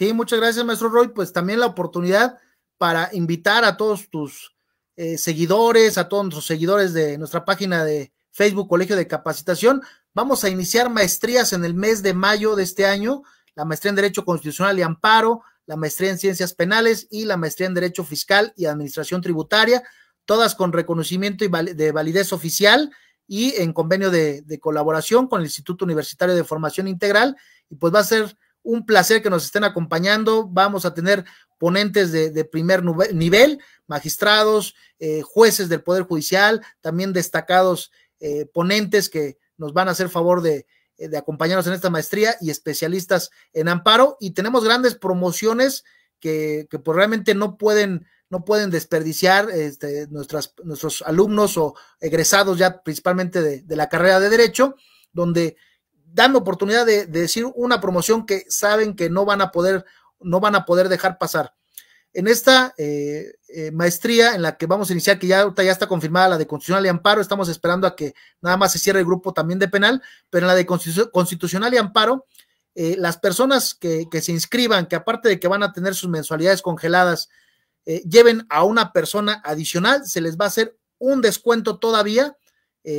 Sí, muchas gracias, maestro Roy. Pues también la oportunidad para invitar a todos tus eh, seguidores, a todos nuestros seguidores de nuestra página de Facebook Colegio de Capacitación. Vamos a iniciar maestrías en el mes de mayo de este año, la maestría en Derecho Constitucional y Amparo, la maestría en Ciencias Penales y la maestría en Derecho Fiscal y Administración Tributaria, todas con reconocimiento y de validez oficial y en convenio de, de colaboración con el Instituto Universitario de Formación Integral. Y pues va a ser un placer que nos estén acompañando. Vamos a tener ponentes de, primer nivel, magistrados, eh, jueces del Poder Judicial, también destacados eh, ponentes que nos van a hacer favor eh, de, acompañarnos en esta maestría y especialistas en amparo. Y tenemos grandes promociones que, que pues, realmente no pueden, no pueden desperdiciar este, nuestras, nuestros alumnos o egresados ya principalmente de, de, la carrera de Derecho, donde dando oportunidad de, decir una promoción que saben que no van a poder, no van a poder dejar pasar. En esta eh, eh, maestría en la que vamos a iniciar, que ya, ya está confirmada la de constitucional y amparo, estamos esperando a que nada más se cierre el grupo también de penal, pero en la de constitucional y amparo, eh, las personas que, se inscriban, que aparte de que van a tener sus mensualidades congeladas, lleven a una persona adicional, se les va a hacer un descuento todavía,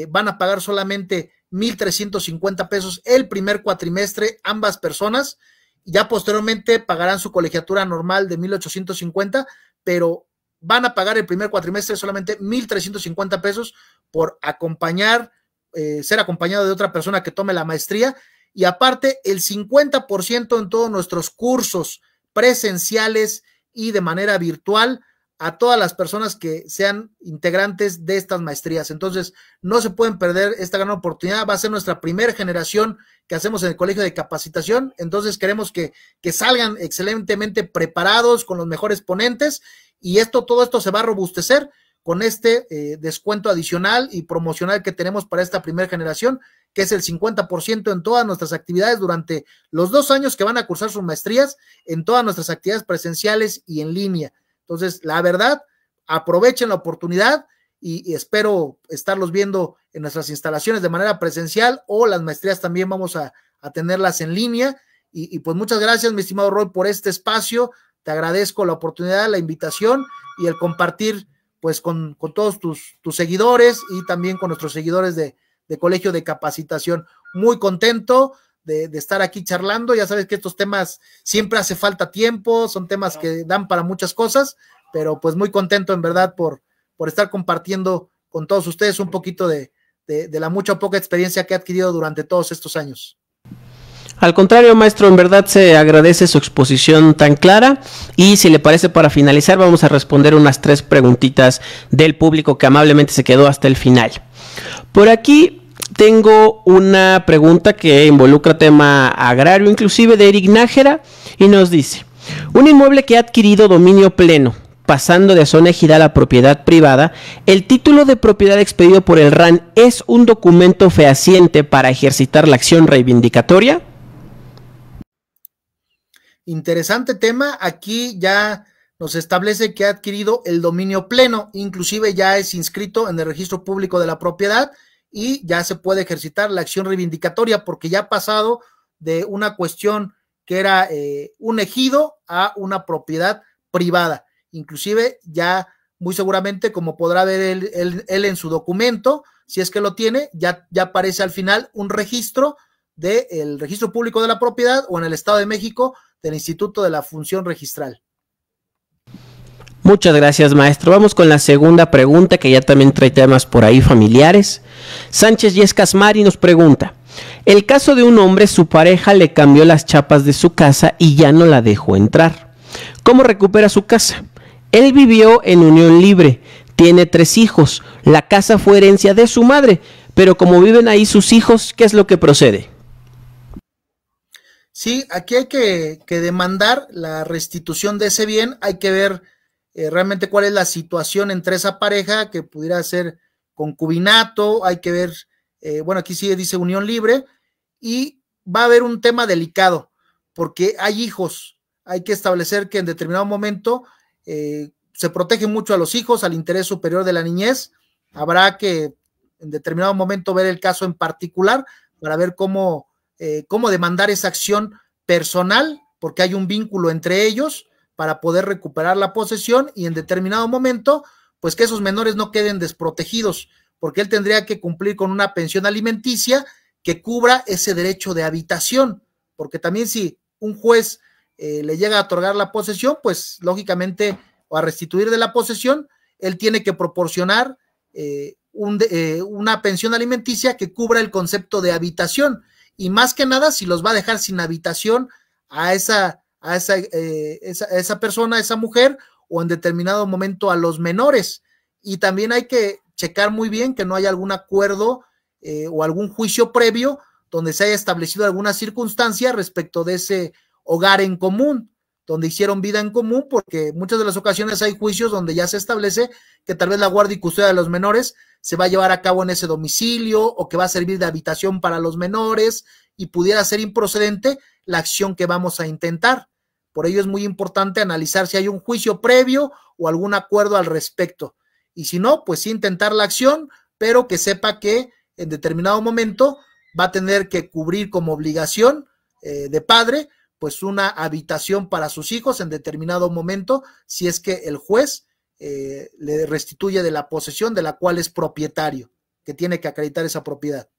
van a pagar solamente 1.350 pesos el primer cuatrimestre, ambas personas. Ya posteriormente pagarán su colegiatura normal de 1.850, pero van a pagar el primer cuatrimestre solamente 1.350 pesos por acompañar, eh, ser acompañado de otra persona que tome la maestría. Y aparte, el 50% en todos nuestros cursos presenciales y de manera virtual a todas las personas que sean integrantes de estas maestrías. Entonces, no se pueden perder esta gran oportunidad. Va a ser nuestra primera generación que hacemos en el Colegio de Capacitación. Entonces, queremos que, que salgan excelentemente preparados con los mejores ponentes y esto, todo esto se va a robustecer con este eh, descuento adicional y promocional que tenemos para esta primera generación, que es el 50% en todas nuestras actividades durante los dos años que van a cursar sus maestrías, en todas nuestras actividades presenciales y en línea. Entonces, la verdad, aprovechen la oportunidad y, espero estarlos viendo en nuestras instalaciones de manera presencial o las maestrías también vamos a, tenerlas en línea. Y, pues muchas gracias, mi estimado Roy, por este espacio. Te agradezco la oportunidad, la invitación y el compartir pues con, todos tus, seguidores y también con nuestros seguidores de Colegio de Capacitación. Muy contento de, estar aquí charlando. Ya sabes que estos temas siempre hace falta tiempo, son temas que dan para muchas cosas, pero pues muy contento en verdad por, por estar compartiendo con todos ustedes un poquito de, de, la mucha o poca experiencia que he adquirido durante todos estos años. Al contrario, maestro, en verdad se agradece su exposición tan clara y si le parece para finalizar vamos a responder unas tres preguntitas del público que amablemente se quedó hasta el final. Por aquí tengo una pregunta que involucra tema agrario, inclusive de Eric Nájera, y nos dice, un inmueble que ha adquirido dominio pleno, pasando de zona ejidal a propiedad privada, el título de propiedad expedido por el RAN es un documento fehaciente para ejercitar la acción reivindicatoria. Interesante tema, aquí ya nos establece que ha adquirido el dominio pleno, inclusive ya es inscrito en el registro público de la propiedad y ya se puede ejercitar la acción reivindicatoria porque ya ha pasado de una cuestión que era eh, un ejido a una propiedad privada. Inclusive ya muy seguramente, como podrá ver él, él, en su documento, si es que lo tiene, ya, ya aparece al final un registro del registro público de la propiedad o en el Estado de México del Instituto de la Función Registral. Muchas gracias, maestro. Vamos con la segunda pregunta, que ya también trae temas por ahí familiares. Sánchez Yescas Mari nos pregunta: El caso de un hombre, su pareja le cambió las chapas de su casa y ya no la dejó entrar. ¿Cómo recupera su casa? Él vivió en unión libre, tiene tres hijos, la casa fue herencia de su madre, pero como viven ahí sus hijos, ¿qué es lo que procede? Sí, aquí hay que, que demandar la restitución de ese bien, hay que ver eh, realmente cuál es la situación entre esa pareja que pudiera ser concubinato, hay que ver, eh, bueno, aquí sí dice unión libre, y va a haber un tema delicado, porque hay hijos, hay que establecer que en determinado momento eh, se protege mucho a los hijos, al interés superior de la niñez, habrá que en determinado momento ver el caso en particular para ver cómo, cómo demandar esa acción personal, porque hay un vínculo entre ellos, para poder recuperar la posesión y en determinado momento, pues que esos menores no queden desprotegidos, porque él tendría que cumplir con una pensión alimenticia que cubra ese derecho de habitación, porque también si un juez eh, le llega a otorgar la posesión, pues lógicamente, o a restituir de la posesión, él tiene que proporcionar eh, eh, una pensión alimenticia que cubra el concepto de habitación. Y más que nada, si los va a dejar sin habitación a esa a esa, eh, esa, persona, a esa mujer, o en determinado momento a los menores. Y también hay que checar muy bien que no haya algún acuerdo eh, o algún juicio previo donde se haya establecido alguna circunstancia respecto de ese hogar en común, donde hicieron vida en común, porque muchas de las ocasiones hay juicios donde ya se establece que tal vez la guardia y custodia de los menores se va a llevar a cabo en ese domicilio o que va a servir de habitación para los menores y pudiera ser improcedente la acción que vamos a intentar. Por ello es muy importante analizar si hay un juicio previo o algún acuerdo al respecto. Y si no, pues intentar la acción, pero que sepa que en determinado momento va a tener que cubrir como obligación eh, de padre, pues una habitación para sus hijos en determinado momento, si es que el juez eh, le restituye de la posesión de la cual es propietario, que tiene que acreditar esa propiedad.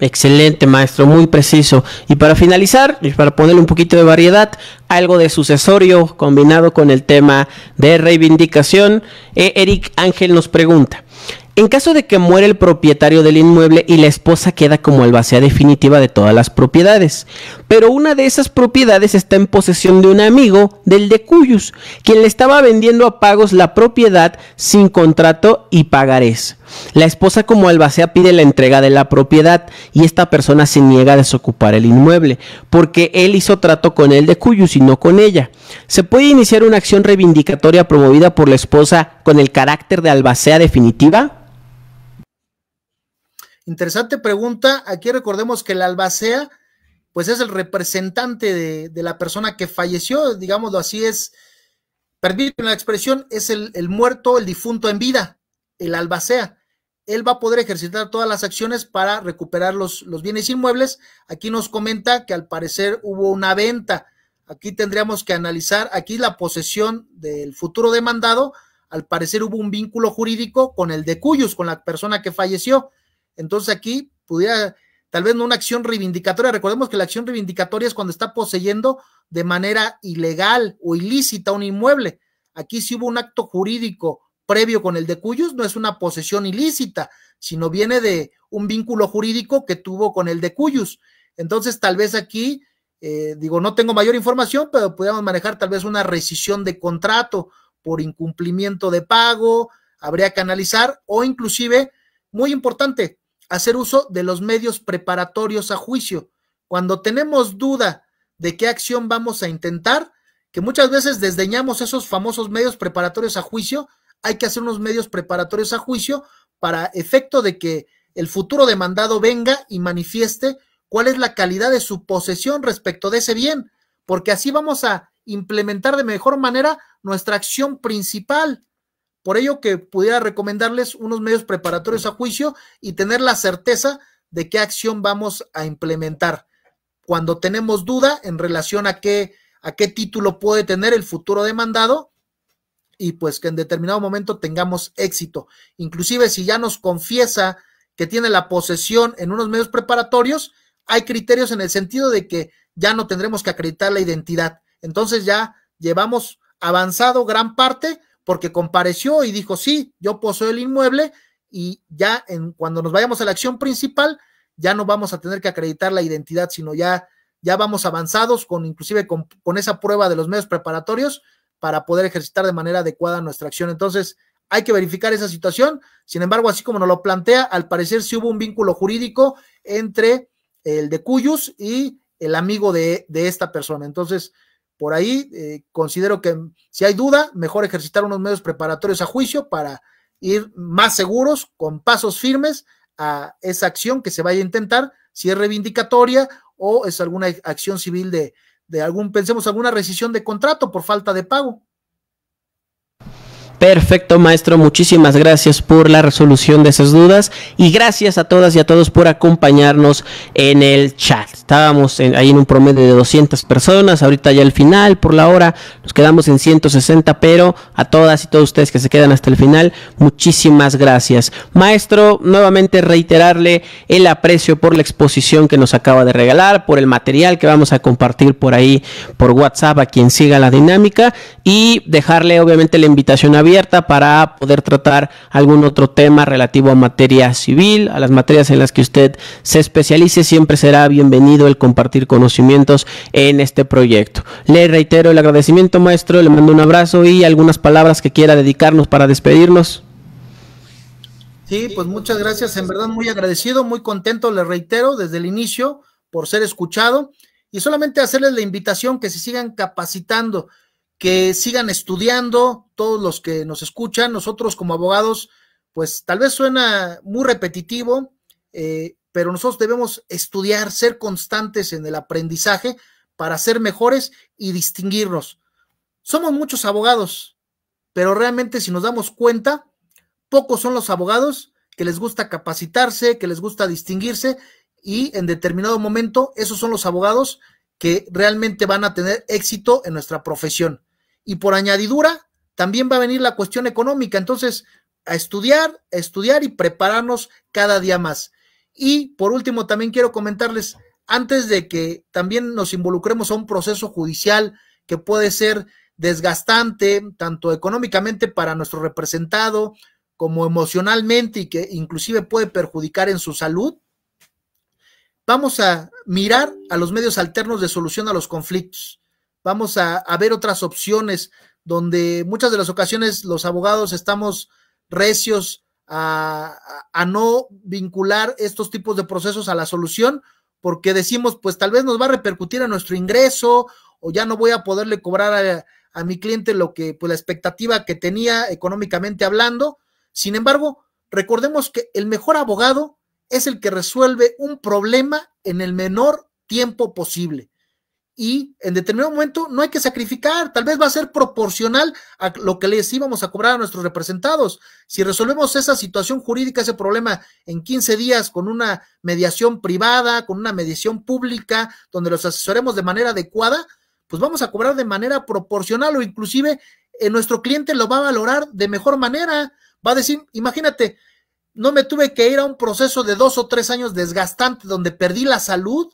Excelente, maestro, muy preciso. Y para finalizar, y para ponerle un poquito de variedad, algo de sucesorio combinado con el tema de reivindicación, eh, Eric Ángel nos pregunta. En caso de que muere el propietario del inmueble y la esposa queda como albacea definitiva de todas las propiedades, pero una de esas propiedades está en posesión de un amigo del de Cuyus, quien le estaba vendiendo a pagos la propiedad sin contrato y pagarés. La esposa como albacea pide la entrega de la propiedad y esta persona se niega a desocupar el inmueble porque él hizo trato con él de Cuyus y no con ella. Se puede iniciar una acción reivindicatoria promovida por la esposa con el carácter de albacea definitiva. Interesante pregunta. Aquí recordemos que el albacea, pues es el representante de, la persona que falleció, digámoslo así, es, permíteme la expresión, es el, muerto, el difunto en vida, el albacea él va a poder ejercitar todas las acciones para recuperar los, bienes inmuebles. Aquí nos comenta que al parecer hubo una venta. Aquí tendríamos que analizar, aquí la posesión del futuro demandado, al parecer hubo un vínculo jurídico con el de Cuyus, con la persona que falleció. Entonces aquí pudiera, tal vez no una acción reivindicatoria, recordemos que la acción reivindicatoria es cuando está poseyendo de manera ilegal o ilícita un inmueble. Aquí sí hubo un acto jurídico previo con el de Cuyus no es una posesión ilícita, sino viene de un vínculo jurídico que tuvo con el de Cuyus. Entonces, tal vez aquí, eh, digo, no tengo mayor información, pero podríamos manejar tal vez una rescisión de contrato por incumplimiento de pago, habría que analizar, o inclusive, muy importante, hacer uso de los medios preparatorios a juicio. Cuando tenemos duda de qué acción vamos a intentar, que muchas veces desdeñamos esos famosos medios preparatorios a juicio, hay que hacer unos medios preparatorios a juicio para efecto de que el futuro demandado venga y manifieste cuál es la calidad de su posesión respecto de ese bien, porque así vamos a implementar de mejor manera nuestra acción principal. Por ello que pudiera recomendarles unos medios preparatorios a juicio y tener la certeza de qué acción vamos a implementar. Cuando tenemos duda en relación a qué, a qué título puede tener el futuro demandado, y pues que en determinado momento tengamos éxito. Inclusive si ya nos confiesa que tiene la posesión en unos medios preparatorios, hay criterios en el sentido de que ya no tendremos que acreditar la identidad. Entonces ya llevamos avanzado gran parte porque compareció y dijo, sí, yo poseo el inmueble y ya en, cuando nos vayamos a la acción principal, ya no vamos a tener que acreditar la identidad, sino ya, ya vamos avanzados con inclusive con, con esa prueba de los medios preparatorios para poder ejercitar de manera adecuada nuestra acción. Entonces, hay que verificar esa situación. Sin embargo, así como nos lo plantea, al parecer sí hubo un vínculo jurídico entre el de Cuyus y el amigo de, esta persona. Entonces, por ahí eh, considero que si hay duda, mejor ejercitar unos medios preparatorios a juicio para ir más seguros, con pasos firmes a esa acción que se vaya a intentar, si es reivindicatoria o es alguna acción civil de, de algún, pensemos, alguna rescisión de contrato por falta de pago. Perfecto, maestro. Muchísimas gracias por la resolución de esas dudas y gracias a todas y a todos por acompañarnos en el chat. Estábamos ahí en un promedio de 200 personas, ahorita ya el final, por la hora nos quedamos en 160, pero a todas y todos ustedes que se quedan hasta el final, muchísimas gracias. Maestro, nuevamente reiterarle el aprecio por la exposición que nos acaba de regalar, por el material que vamos a compartir por ahí, por WhatsApp, a quien siga la dinámica y dejarle obviamente la invitación a para poder tratar algún otro tema relativo a materia civil, a las materias en las que usted se especialice. Siempre será bienvenido el compartir conocimientos en este proyecto. Le reitero el agradecimiento, maestro. Le mando un abrazo y algunas palabras que quiera dedicarnos para despedirnos. Sí, pues muchas gracias. En verdad, muy agradecido, muy contento, le reitero, desde el inicio por ser escuchado y solamente hacerles la invitación que se sigan capacitando que sigan estudiando todos los que nos escuchan. Nosotros como abogados, pues tal vez suena muy repetitivo, eh, pero nosotros debemos estudiar, ser constantes en el aprendizaje para ser mejores y distinguirnos. Somos muchos abogados, pero realmente si nos damos cuenta, pocos son los abogados que les gusta capacitarse, que les gusta distinguirse y en determinado momento esos son los abogados que realmente van a tener éxito en nuestra profesión y por añadidura también va a venir la cuestión económica. Entonces, a estudiar, a estudiar y prepararnos cada día más. Y por último, también quiero comentarles, antes de que también nos involucremos a un proceso judicial que puede ser desgastante, tanto económicamente para nuestro representado, como emocionalmente y que inclusive puede perjudicar en su salud, vamos a mirar a los medios alternos de solución a los conflictos vamos a, ver otras opciones donde muchas de las ocasiones los abogados estamos recios a, no vincular estos tipos de procesos a la solución, porque decimos, pues tal vez nos va a repercutir a nuestro ingreso o ya no voy a poderle cobrar a, a mi cliente lo que, pues la expectativa que tenía económicamente hablando. Sin embargo, recordemos que el mejor abogado es el que resuelve un problema en el menor tiempo posible y en determinado momento no hay que sacrificar, tal vez va a ser proporcional a lo que les íbamos a cobrar a nuestros representados. Si resolvemos esa situación jurídica, ese problema en 15 días con una mediación privada, con una mediación pública, donde los asesoremos de manera adecuada, pues vamos a cobrar de manera proporcional o inclusive eh, nuestro cliente lo va a valorar de mejor manera. Va a decir, imagínate, no me tuve que ir a un proceso de dos o tres años desgastante donde perdí la salud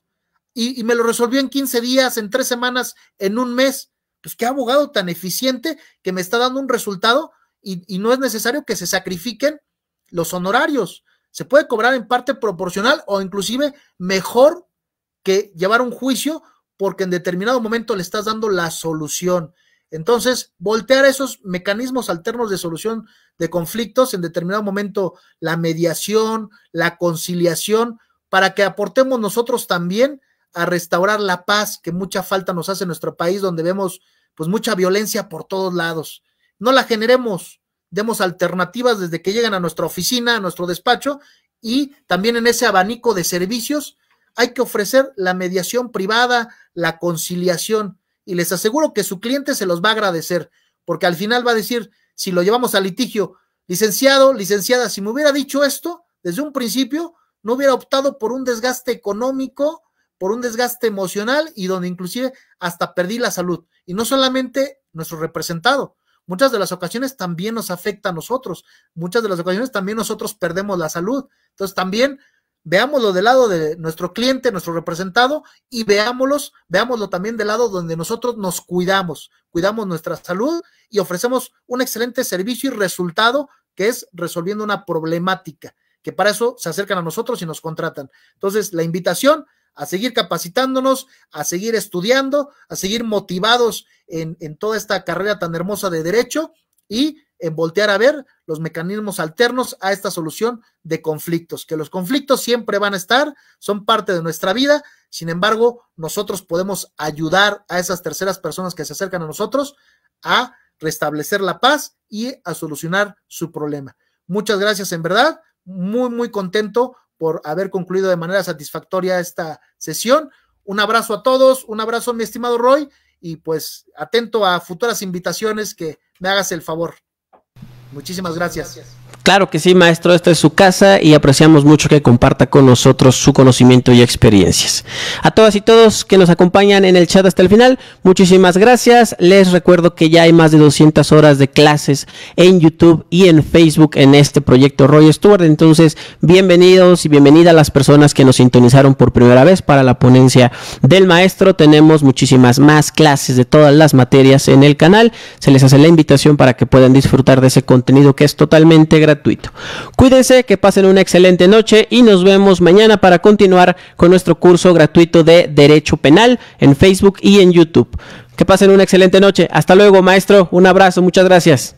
y, me lo resolvió en 15 días, en tres semanas, en un mes. Pues qué abogado tan eficiente que me está dando un resultado y, y no es necesario que se sacrifiquen los honorarios. Se puede cobrar en parte proporcional o inclusive mejor que llevar un juicio porque en determinado momento le estás dando la solución. Entonces, voltear esos mecanismos alternos de solución de conflictos, en determinado momento la mediación, la conciliación, para que aportemos nosotros también a restaurar la paz que mucha falta nos hace en nuestro país, donde vemos pues mucha violencia por todos lados. No la generemos, demos alternativas desde que llegan a nuestra oficina, a nuestro despacho y también en ese abanico de servicios hay que ofrecer la mediación privada, la conciliación y les aseguro que su cliente se los va a agradecer porque al final va a decir, si lo llevamos a litigio, licenciado, licenciada, si me hubiera dicho esto desde un principio, no hubiera optado por un desgaste económico por un desgaste emocional y donde inclusive hasta perdí la salud. Y no solamente nuestro representado, muchas de las ocasiones también nos afecta a nosotros, muchas de las ocasiones también nosotros perdemos la salud. Entonces también veámoslo del lado de nuestro cliente, nuestro representado, y veámoslos, veámoslo también del lado donde nosotros nos cuidamos, cuidamos nuestra salud y ofrecemos un excelente servicio y resultado que es resolviendo una problemática, que para eso se acercan a nosotros y nos contratan. Entonces, la invitación a seguir capacitándonos, a seguir estudiando, a seguir motivados en, toda esta carrera tan hermosa de derecho y en voltear a ver los mecanismos alternos a esta solución de conflictos, que los conflictos siempre van a estar, son parte de nuestra vida, sin embargo, nosotros podemos ayudar a esas terceras personas que se acercan a nosotros a restablecer la paz y a solucionar su problema. Muchas gracias, en verdad, muy, muy contento por haber concluido de manera satisfactoria esta sesión. Un abrazo a todos, un abrazo a mi estimado Roy y pues atento a futuras invitaciones que me hagas el favor. Muchísimas gracias. gracias. Claro que sí, maestro, esta es su casa y apreciamos mucho que comparta con nosotros su conocimiento y experiencias. A todas y todos que nos acompañan en el chat hasta el final, muchísimas gracias. Les recuerdo que ya hay más de 200 horas de clases en YouTube y en Facebook en este proyecto Roy Stewart. Entonces, bienvenidos y bienvenidas las personas que nos sintonizaron por primera vez para la ponencia del maestro. Tenemos muchísimas más clases de todas las materias en el canal. Se les hace la invitación para que puedan disfrutar de ese contenido que es totalmente gratuito gratuito. Cuídense, que pasen una excelente noche y nos vemos mañana para continuar con nuestro curso gratuito de Derecho Penal en Facebook y en YouTube. Que pasen una excelente noche. Hasta luego, maestro. Un abrazo, muchas gracias.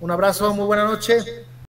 Un abrazo, muy buena noche.